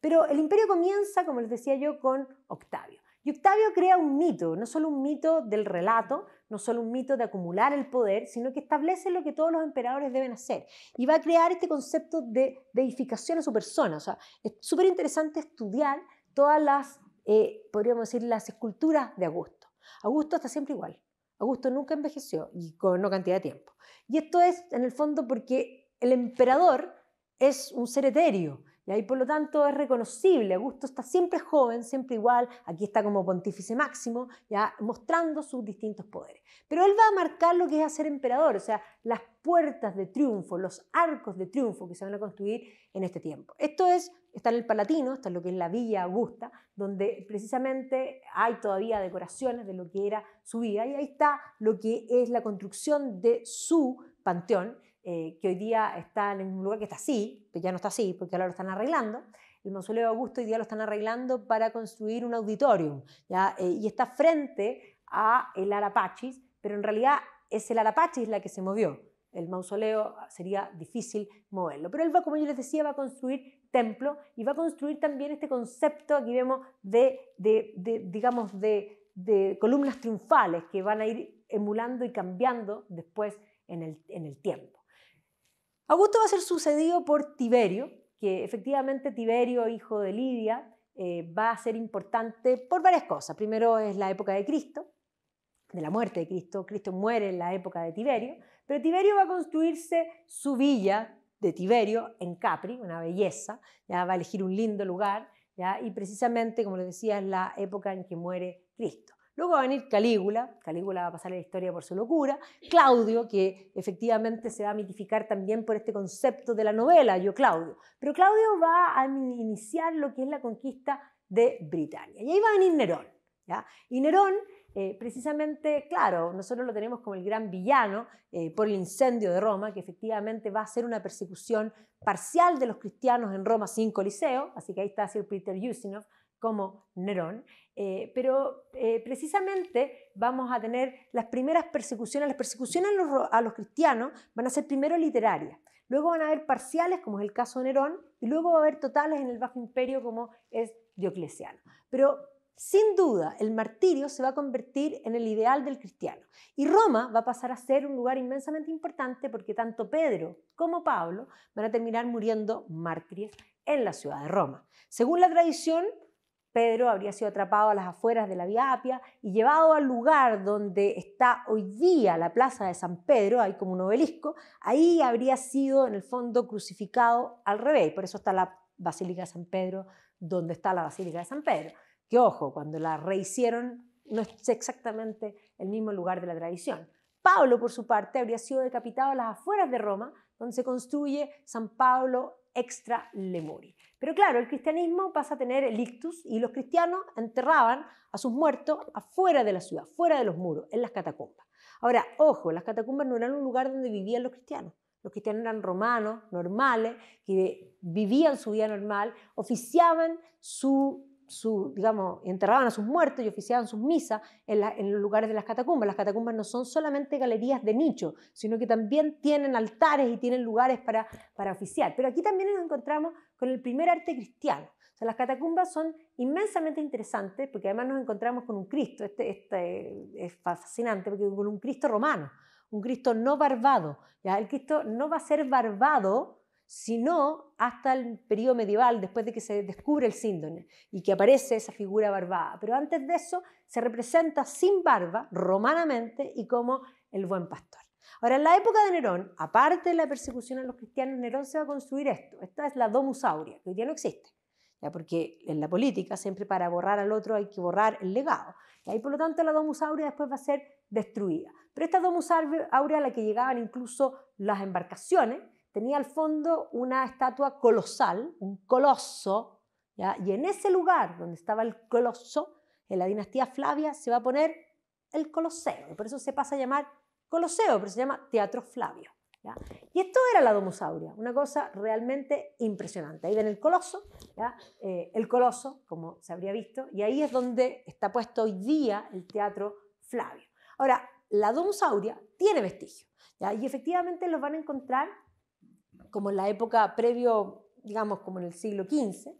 Pero el imperio comienza, como les decía yo, con Octavio. Y Octavio crea un mito, no solo un mito del relato, no solo un mito de acumular el poder, sino que establece lo que todos los emperadores deben hacer. Y va a crear este concepto de edificación a su persona. O sea, es súper interesante estudiar todas las, eh, podríamos decir, las esculturas de Augusto. Augusto está siempre igual. Augusto nunca envejeció y con no cantidad de tiempo. Y esto es, en el fondo, porque el emperador es un ser etéreo, y por lo tanto, es reconocible. Augusto está siempre joven, siempre igual. Aquí está como pontífice máximo, ya mostrando sus distintos poderes. Pero él va a marcar lo que es hacer emperador, o sea, las puertas de triunfo, los arcos de triunfo que se van a construir en este tiempo. Esto es, está en el Palatino, está lo que es la Villa Augusta, donde precisamente hay todavía decoraciones de lo que era su vida, y ahí está lo que es la construcción de su panteón, eh, que hoy día está en un lugar que está así, que ya no está así, porque ahora lo están arreglando. El mausoleo de Augusto hoy día lo están arreglando para construir un auditorium, ¿ya? Eh, y está frente a el Arapachis, pero en realidad es el Arapachis la que se movió. El mausoleo sería difícil moverlo. Pero él va, como yo les decía, va a construir templo y va a construir también este concepto, aquí vemos, de, digamos, de, columnas triunfales que van a ir emulando y cambiando después en el, en el tiempo. Augusto va a ser sucedido por Tiberio, que efectivamente Tiberio, hijo de Lidia, eh, va a ser importante por varias cosas. Primero es la época de Cristo, de la muerte de Cristo. Cristo muere en la época de Tiberio, pero Tiberio va a construirse su villa de Tiberio en Capri, una belleza, ya va a elegir un lindo lugar, ya, y precisamente, como les decía, es la época en que muere Cristo. Luego va a venir Calígula, Calígula va a pasar la historia por su locura, Claudio, que efectivamente se va a mitificar también por este concepto de la novela, yo Claudio, pero Claudio va a iniciar lo que es la conquista de Britania. Y ahí va a venir Nerón. ¿ya? Y Nerón, eh, precisamente, claro, nosotros lo tenemos como el gran villano eh, por el incendio de Roma, que efectivamente va a ser una persecución parcial de los cristianos en Roma sin Coliseo, así que ahí está Sir Peter Ustinov como Nerón, eh, pero eh, precisamente vamos a tener las primeras persecuciones. Las persecuciones a los, a los, cristianos van a ser primero literarias, luego van a haber parciales, como es el caso de Nerón, y luego va a haber totales en el Bajo Imperio, como es Diocleciano. Pero sin duda, el martirio se va a convertir en el ideal del cristiano. Y Roma va a pasar a ser un lugar inmensamente importante porque tanto Pedro como Pablo van a terminar muriendo mártires en la ciudad de Roma. Según la tradición, Pedro habría sido atrapado a las afueras de la Vía Apia y llevado al lugar donde está hoy día la plaza de San Pedro, hay como un obelisco, ahí habría sido en el fondo crucificado al revés, por eso está la Basílica de San Pedro, donde está la Basílica de San Pedro. Que ojo, cuando la rehicieron no es exactamente el mismo lugar de la tradición. Pablo, por su parte, habría sido decapitado a las afueras de Roma, donde se construye San Pablo extra lemuri. Pero claro, el cristianismo pasa a tener el ictus y los cristianos enterraban a sus muertos afuera de la ciudad, fuera de los muros, en las catacumbas. Ahora, ojo, las catacumbas no eran un lugar donde vivían los cristianos. Los cristianos eran romanos, normales, que vivían su vida normal, oficiaban su su, digamos, enterraban a sus muertos y oficiaban sus misas en, los lugares de las catacumbas. Las catacumbas no son solamente galerías de nicho, sino que también tienen altares y tienen lugares para, para oficiar. Pero aquí también nos encontramos con el primer arte cristiano. las catacumbas son inmensamente interesantes porque además nos encontramos con un Cristo, este, este es fascinante, porque con un Cristo romano, un Cristo no barbado. ¿ya? El Cristo no va a ser barbado sino hasta el periodo medieval, después de que se descubre el síndrome y que aparece esa figura barbada. Pero antes de eso se representa sin barba, romanamente, y como el buen pastor. Ahora, en la época de Nerón, aparte de la persecución a los cristianos, Nerón se va a construir esto. Esta es la domus aurea, que hoy día no existe. ¿ya? Porque en la política siempre para borrar al otro hay que borrar el legado. Y ahí, por lo tanto la domus aurea después va a ser destruida. Pero esta domus aurea a la que llegaban incluso las embarcaciones, tenía al fondo una estatua colosal, un coloso, y en ese lugar donde estaba el coloso, en la dinastía Flavia, se va a poner el Coloseo, y por eso se pasa a llamar Coloseo, pero se llama Teatro Flavio. Y esto era la domosauria una cosa realmente impresionante. Ahí ven el coloso, ¿ya? Eh, el coloso, como se habría visto, y ahí es donde está puesto hoy día el Teatro Flavio. Ahora, la domosauria tiene vestigios, y efectivamente los van a encontrar como en la época previo, digamos, como en el siglo XV,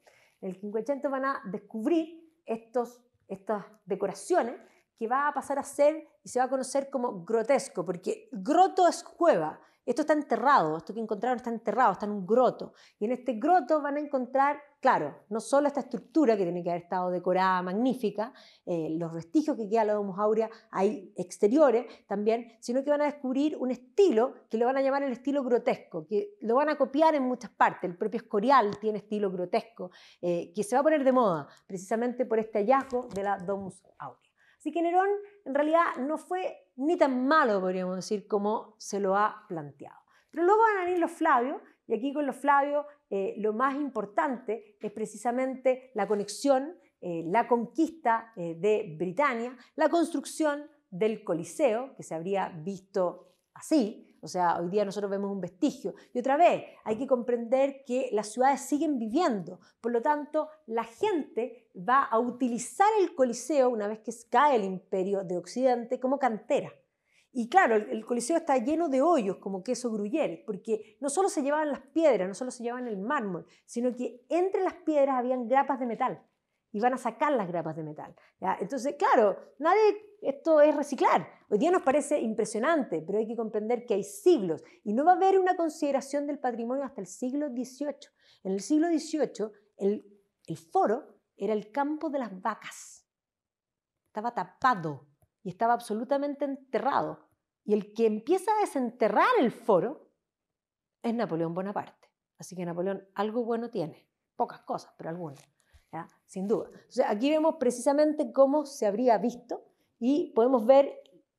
en el 580 van a descubrir estos, estas decoraciones que va a pasar a ser y se va a conocer como grotesco, porque groto es cueva, esto está enterrado, esto que encontraron está enterrado, está en un groto. Y en este groto van a encontrar, claro, no solo esta estructura que tiene que haber estado decorada, magnífica, eh, los vestigios que queda la Domus Aurea, hay exteriores también, sino que van a descubrir un estilo que lo van a llamar el estilo grotesco, que lo van a copiar en muchas partes. El propio Escorial tiene estilo grotesco, eh, que se va a poner de moda precisamente por este hallazgo de la Domus Aurea. Así que Nerón en realidad no fue ni tan malo, podríamos decir, como se lo ha planteado. Pero luego van a venir los Flavios, y aquí con los Flavios eh, lo más importante es precisamente la conexión, eh, la conquista eh, de Britania, la construcción del Coliseo, que se habría visto así. O sea, hoy día nosotros vemos un vestigio. Y otra vez, hay que comprender que las ciudades siguen viviendo. Por lo tanto, la gente va a utilizar el Coliseo, una vez que cae el imperio de Occidente, como cantera. Y claro, el, Coliseo está lleno de hoyos como queso gruyere, porque no solo se llevaban las piedras, no solo se llevaban el mármol, sino que entre las piedras habían grapas de metal. Y van a sacar las grapas de metal. Entonces, claro, nadie, esto es reciclar. Hoy día nos parece impresionante, pero hay que comprender que hay siglos y no va a haber una consideración del patrimonio hasta el siglo XVIII. En el siglo XVIII, el, foro era el campo de las vacas. Estaba tapado y estaba absolutamente enterrado. Y el que empieza a desenterrar el foro es Napoleón Bonaparte. Así que Napoleón algo bueno tiene, pocas cosas, pero algunas, sin duda. Entonces, aquí vemos precisamente cómo se habría visto y podemos ver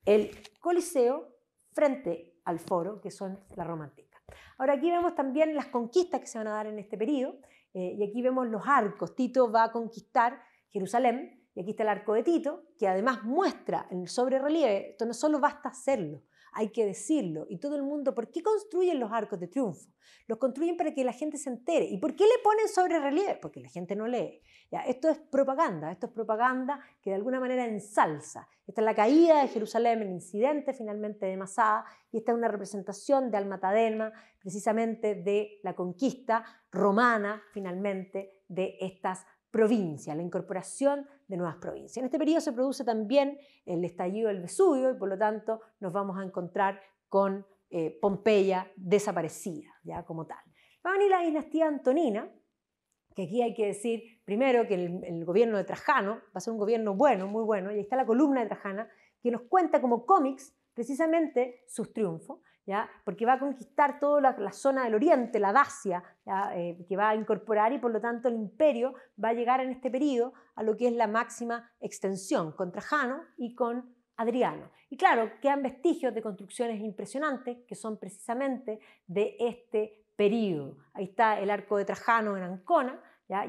el Coliseo frente al foro, que son la romántica. Ahora aquí vemos también las conquistas que se van a dar en este periodo, eh, y aquí vemos los arcos. Tito va a conquistar Jerusalén, y aquí está el arco de Tito, que además muestra en el relieve, esto no solo basta hacerlo, hay que decirlo. Y todo el mundo, ¿por qué construyen los arcos de triunfo? Los construyen para que la gente se entere. ¿Y por qué le ponen sobre relieve? Porque la gente no lee. esto es propaganda, esto es propaganda que de alguna manera ensalza. Esta es la caída de Jerusalén, el incidente finalmente de Masada, y esta es una representación de Almatadema, precisamente de la conquista romana, finalmente, de estas provincia, la incorporación de nuevas provincias. En este periodo se produce también el estallido del Vesubio y por lo tanto nos vamos a encontrar con eh, Pompeya desaparecida, ya como tal. Va a venir la dinastía Antonina, que aquí hay que decir primero que el, el gobierno de Trajano va a ser un gobierno bueno, muy bueno, y ahí está la columna de Trajana, que nos cuenta como cómics precisamente sus triunfos porque va a conquistar toda la, zona del oriente, la Dacia, eh, que va a incorporar y por lo tanto el imperio va a llegar en este periodo a lo que es la máxima extensión con Trajano y con Adriano. Y claro, quedan vestigios de construcciones impresionantes que son precisamente de este periodo. Ahí está el arco de Trajano en Ancona,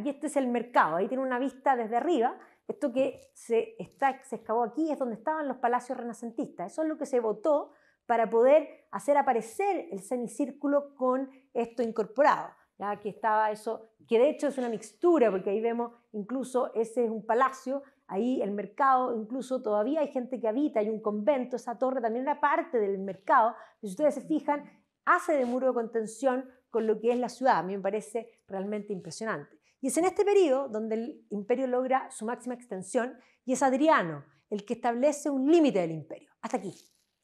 y este es el mercado, ahí tiene una vista desde arriba. Esto que se, está, se excavó aquí es donde estaban los palacios renacentistas. Eso es lo que se votó para poder hacer aparecer el semicírculo con esto incorporado. Aquí estaba eso, que de hecho es una mixtura, porque ahí vemos incluso ese es un palacio, ahí el mercado, incluso todavía hay gente que habita, hay un convento, esa torre también una parte del mercado. Si ustedes se fijan, hace de muro de contención con lo que es la ciudad. A mí me parece realmente impresionante. Y es en este periodo donde el imperio logra su máxima extensión y es Adriano el que establece un límite del imperio. Hasta aquí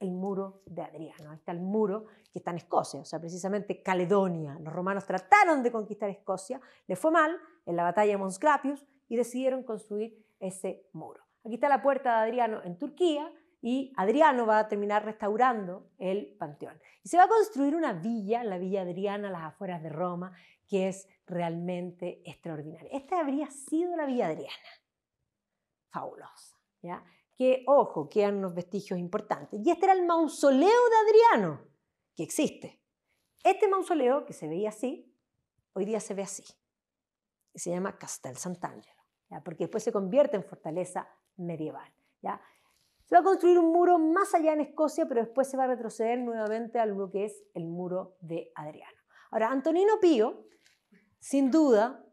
el muro de Adriano. Ahí está el muro que está en Escocia, o sea, precisamente Caledonia. Los romanos trataron de conquistar Escocia, le fue mal en la batalla de Monsclapius y decidieron construir ese muro. Aquí está la puerta de Adriano en Turquía y Adriano va a terminar restaurando el panteón. Y se va a construir una villa, la Villa Adriana, a las afueras de Roma, que es realmente extraordinaria. Esta habría sido la Villa Adriana. Fabulosa. ¿ya? que, ojo, quedan unos vestigios importantes. Y este era el mausoleo de Adriano, que existe. Este mausoleo, que se veía así, hoy día se ve así. Y se llama Castel Sant'Angelo, porque después se convierte en fortaleza medieval. ¿ya? Se va a construir un muro más allá en Escocia, pero después se va a retroceder nuevamente a lo que es el muro de Adriano. Ahora, Antonino Pío, sin duda,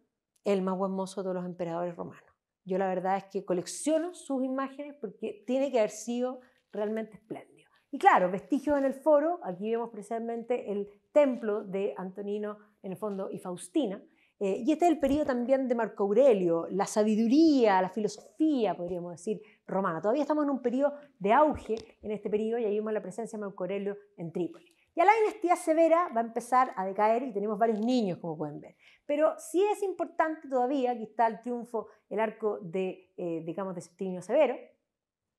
el más buen de los emperadores romanos. Yo la verdad es que colecciono sus imágenes porque tiene que haber sido realmente espléndido. Y claro, vestigios en el foro, aquí vemos precisamente el templo de Antonino en el fondo y Faustina, eh, y este es el periodo también de Marco Aurelio, la sabiduría, la filosofía, podríamos decir, romana. Todavía estamos en un periodo de auge en este periodo y ahí vemos la presencia de Marco Aurelio en Trípoli. Y a la dinastía severa va a empezar a decaer y tenemos varios niños, como pueden ver. Pero sí es importante todavía, que está el triunfo, el arco de, eh, digamos, de Septimio Severo,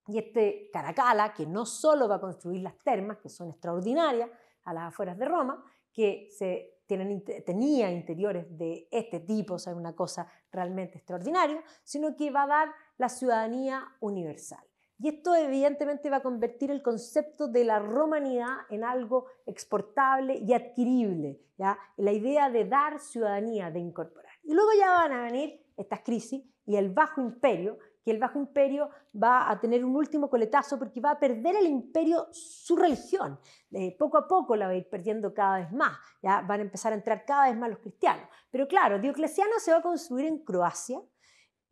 y este Caracala, que no solo va a construir las termas, que son extraordinarias, a las afueras de Roma, que se tenía interiores de este tipo, o sea, una cosa realmente extraordinaria, sino que va a dar la ciudadanía universal. Y esto evidentemente va a convertir el concepto de la romanidad en algo exportable y adquirible, ¿ya? la idea de dar ciudadanía, de incorporar. Y luego ya van a venir estas crisis y el bajo imperio, que el bajo imperio va a tener un último coletazo porque va a perder el imperio su religión. Eh, poco a poco la va a ir perdiendo cada vez más, ya van a empezar a entrar cada vez más los cristianos. Pero claro, Diocleciano se va a construir en Croacia,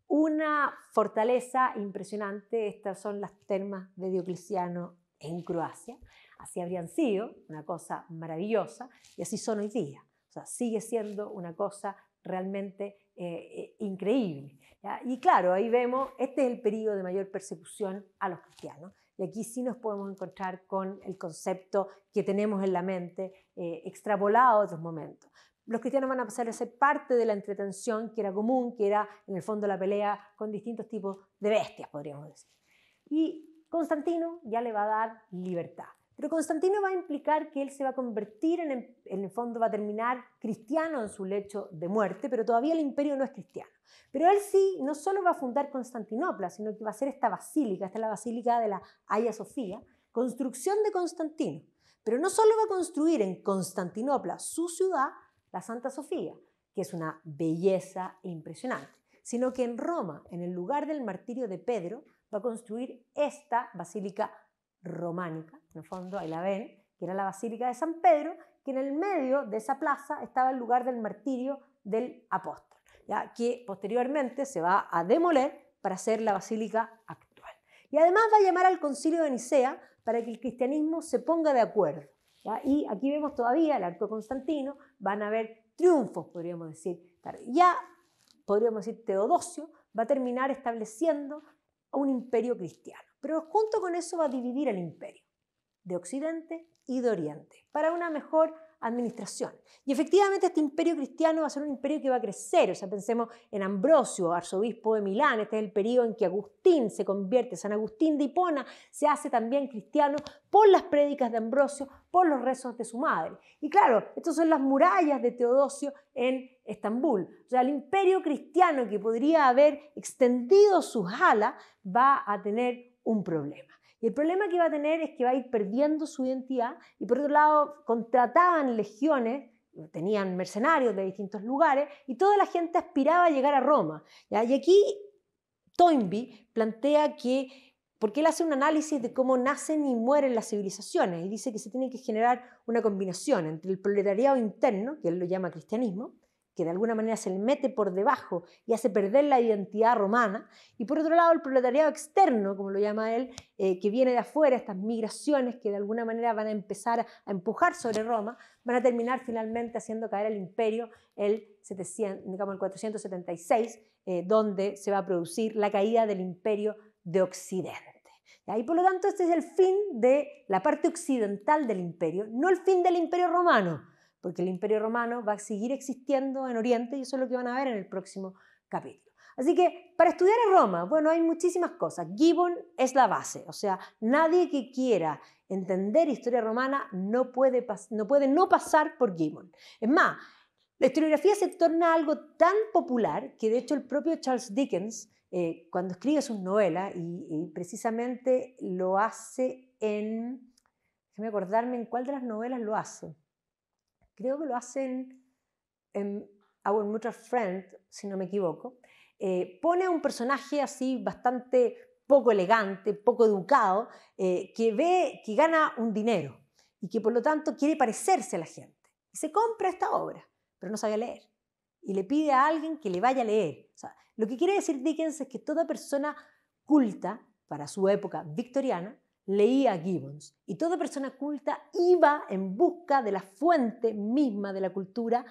una fortaleza impresionante. Estas son las termas de Diocleciano en Croacia. Así habrían sido, una cosa maravillosa, y así son hoy día. O sea, sigue siendo una cosa realmente eh, eh, increíble. Y claro, ahí vemos, este es el periodo de mayor persecución a los cristianos. Y aquí sí nos podemos encontrar con el concepto que tenemos en la mente, eh, extrapolado a otros momentos los cristianos van a pasar a ser parte de la entretención que era común, que era en el fondo la pelea con distintos tipos de bestias, podríamos decir. Y Constantino ya le va a dar libertad. Pero Constantino va a implicar que él se va a convertir en, el fondo, va a terminar cristiano en su lecho de muerte, pero todavía el imperio no es cristiano. Pero él sí, no solo va a fundar Constantinopla, sino que va a ser esta basílica, esta es la basílica de la Hagia Sofía, construcción de Constantino. Pero no solo va a construir en Constantinopla su ciudad, la Santa Sofía, que es una belleza impresionante, sino que en Roma, en el lugar del martirio de Pedro, va a construir esta basílica románica, en el fondo ahí la ven, que era la basílica de San Pedro, que en el medio de esa plaza estaba el lugar del martirio del apóstol, ¿ya? que posteriormente se va a demoler para ser la basílica actual. Y además va a llamar al concilio de Nicea para que el cristianismo se ponga de acuerdo. Y aquí vemos todavía el arco de Constantino, van a haber triunfos, podríamos decir. Ya, podríamos decir, Teodosio va a terminar estableciendo un imperio cristiano, pero junto con eso va a dividir el imperio de Occidente y de Oriente, para una mejor administración. Y efectivamente este imperio cristiano va a ser un imperio que va a crecer. O sea, pensemos en Ambrosio, arzobispo de Milán. Este es el periodo en que Agustín se convierte, San Agustín de Hipona se hace también cristiano por las prédicas de Ambrosio, por los rezos de su madre. Y claro, estas son las murallas de Teodosio en Estambul. O sea, el imperio cristiano que podría haber extendido sus alas va a tener un problema. Y el problema que va a tener es que va a ir perdiendo su identidad y por otro lado contrataban legiones tenían mercenarios de distintos lugares y toda la gente aspiraba a llegar a Roma. Y aquí Toynbee plantea que, porque él hace un análisis de cómo nacen y mueren las civilizaciones y dice que se tiene que generar una combinación entre el proletariado interno, que él lo llama cristianismo, que de alguna manera se le mete por debajo y hace perder la identidad romana, y por otro lado el proletariado externo, como lo llama él, eh, que viene de afuera, estas migraciones que de alguna manera van a empezar a empujar sobre Roma, van a terminar finalmente haciendo caer el imperio el, 700, el 476, eh, donde se va a producir la caída del imperio de Occidente. Y por lo tanto, este es el fin de la parte occidental del imperio, no el fin del imperio romano, porque el imperio romano va a seguir existiendo en Oriente y eso es lo que van a ver en el próximo capítulo. Así que para estudiar a Roma, bueno, hay muchísimas cosas. Gibbon es la base, o sea, nadie que quiera entender historia romana no puede, no, pasar por Gibbon. Es más, la historiografía se torna algo tan popular que de hecho el propio Charles Dickens, eh, cuando escribe sus novelas, y, y, precisamente lo hace en, déjame acordarme en cuál de las novelas lo hace, creo que lo hacen en ah, Our Mutual Friend, si no me equivoco, eh, pone a un personaje así bastante poco elegante, poco educado, eh, que ve que gana un dinero y que por lo tanto quiere parecerse a la gente. Y se compra esta obra, pero no sabe leer. Y le pide a alguien que le vaya a leer. lo que quiere decir Dickens es que toda persona culta para su época victoriana leía Gibbons y toda persona culta iba en busca de la fuente misma de la cultura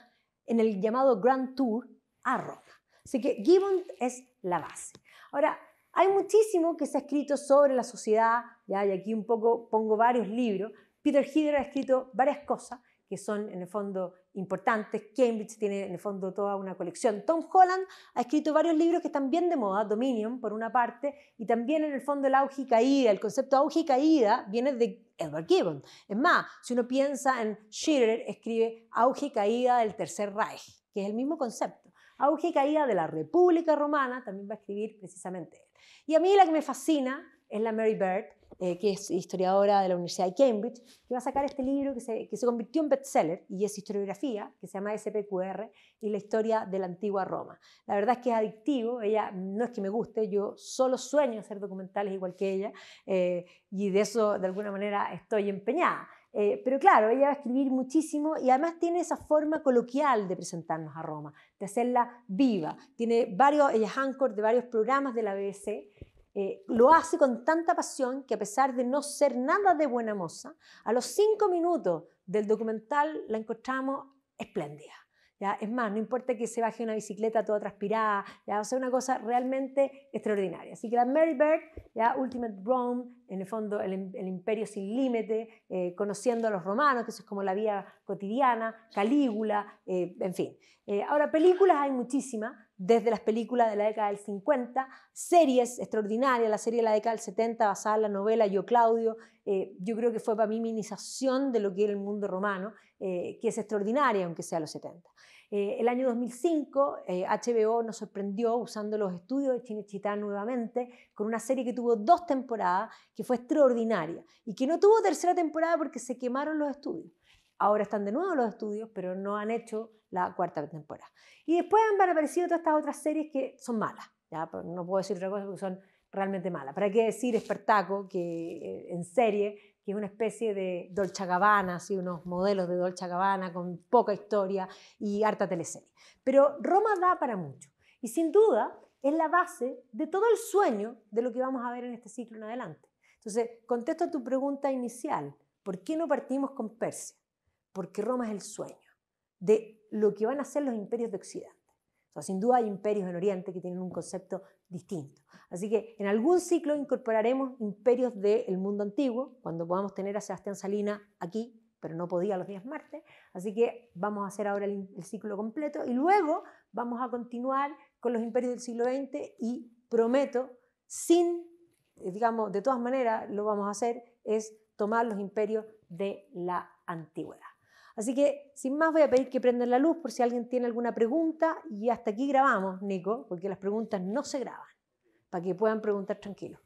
en el llamado Grand Tour a Roma. Así que Gibbons es la base. Ahora, hay muchísimo que se ha escrito sobre la sociedad, ya, y aquí un poco pongo varios libros. Peter Heder ha escrito varias cosas, que son en el fondo importantes. Cambridge tiene en el fondo toda una colección. Tom Holland ha escrito varios libros que están bien de moda, Dominion por una parte, y también en el fondo el auge y caída, el concepto auge y caída viene de Edward Gibbon. Es más, si uno piensa en Schirer, escribe auge y caída del Tercer Reich, que es el mismo concepto. Auge y caída de la República Romana, también va a escribir precisamente él. Y a mí la que me fascina es la Mary Bird, eh, que es historiadora de la Universidad de Cambridge, que va a sacar este libro que se, que se convirtió en bestseller y es historiografía, que se llama SPQR, y la historia de la antigua Roma. La verdad es que es adictivo, ella no es que me guste, yo solo sueño hacer documentales igual que ella, eh, y de eso de alguna manera estoy empeñada. Eh, pero claro, ella va a escribir muchísimo y además tiene esa forma coloquial de presentarnos a Roma, de hacerla viva. Tiene varios, ella es anchor de varios programas de la BBC eh, lo hace con tanta pasión que a pesar de no ser nada de buena moza, a los cinco minutos del documental la encontramos espléndida. ¿ya? Es más, no importa que se baje una bicicleta toda transpirada, ¿ya? o sea, una cosa realmente extraordinaria. Así que la Mary Bird, ¿ya? Ultimate Rome, en el fondo el, imperio sin límite, eh, conociendo a los romanos, que eso es como la vida cotidiana, Calígula, eh, en fin. ahora, películas hay muchísimas desde las películas de la década del 50, series extraordinarias, la serie de la década del 70 basada en la novela Yo Claudio, eh, yo creo que fue para mí mi de lo que era el mundo romano, eh, que es extraordinaria, aunque sea los 70. Eh, el año 2005, HBO nos sorprendió usando los estudios de Chinechita nuevamente, con una serie que tuvo dos temporadas, que fue extraordinaria, y que no tuvo tercera temporada porque se quemaron los estudios. Ahora están de nuevo los estudios, pero no han hecho la cuarta temporada. Y después han aparecido todas estas otras series que son malas. ¿ya? no puedo decir otra cosa porque son realmente malas. ¿Para qué decir Espartaco, que eh, en serie que es una especie de Dolce Gabbana, unos modelos de Dolce Gabbana con poca historia y harta teleserie. Pero Roma da para mucho y sin duda es la base de todo el sueño de lo que vamos a ver en este ciclo en adelante. Entonces, contesto a tu pregunta inicial, ¿por qué no partimos con Persia? porque Roma es el sueño de lo que van a ser los imperios de Occidente. sin duda hay imperios en Oriente que tienen un concepto distinto. Así que en algún ciclo incorporaremos imperios del mundo antiguo, cuando podamos tener a Sebastián Salina aquí, pero no podía los días martes. Así que vamos a hacer ahora el, el ciclo completo y luego vamos a continuar con los imperios del siglo XX y prometo, sin, eh, digamos, de todas maneras lo vamos a hacer, es tomar los imperios de la antigüedad. Así que, sin más, voy a pedir que prendan la luz por si alguien tiene alguna pregunta y hasta aquí grabamos, Nico, porque las preguntas no se graban, para que puedan preguntar tranquilos.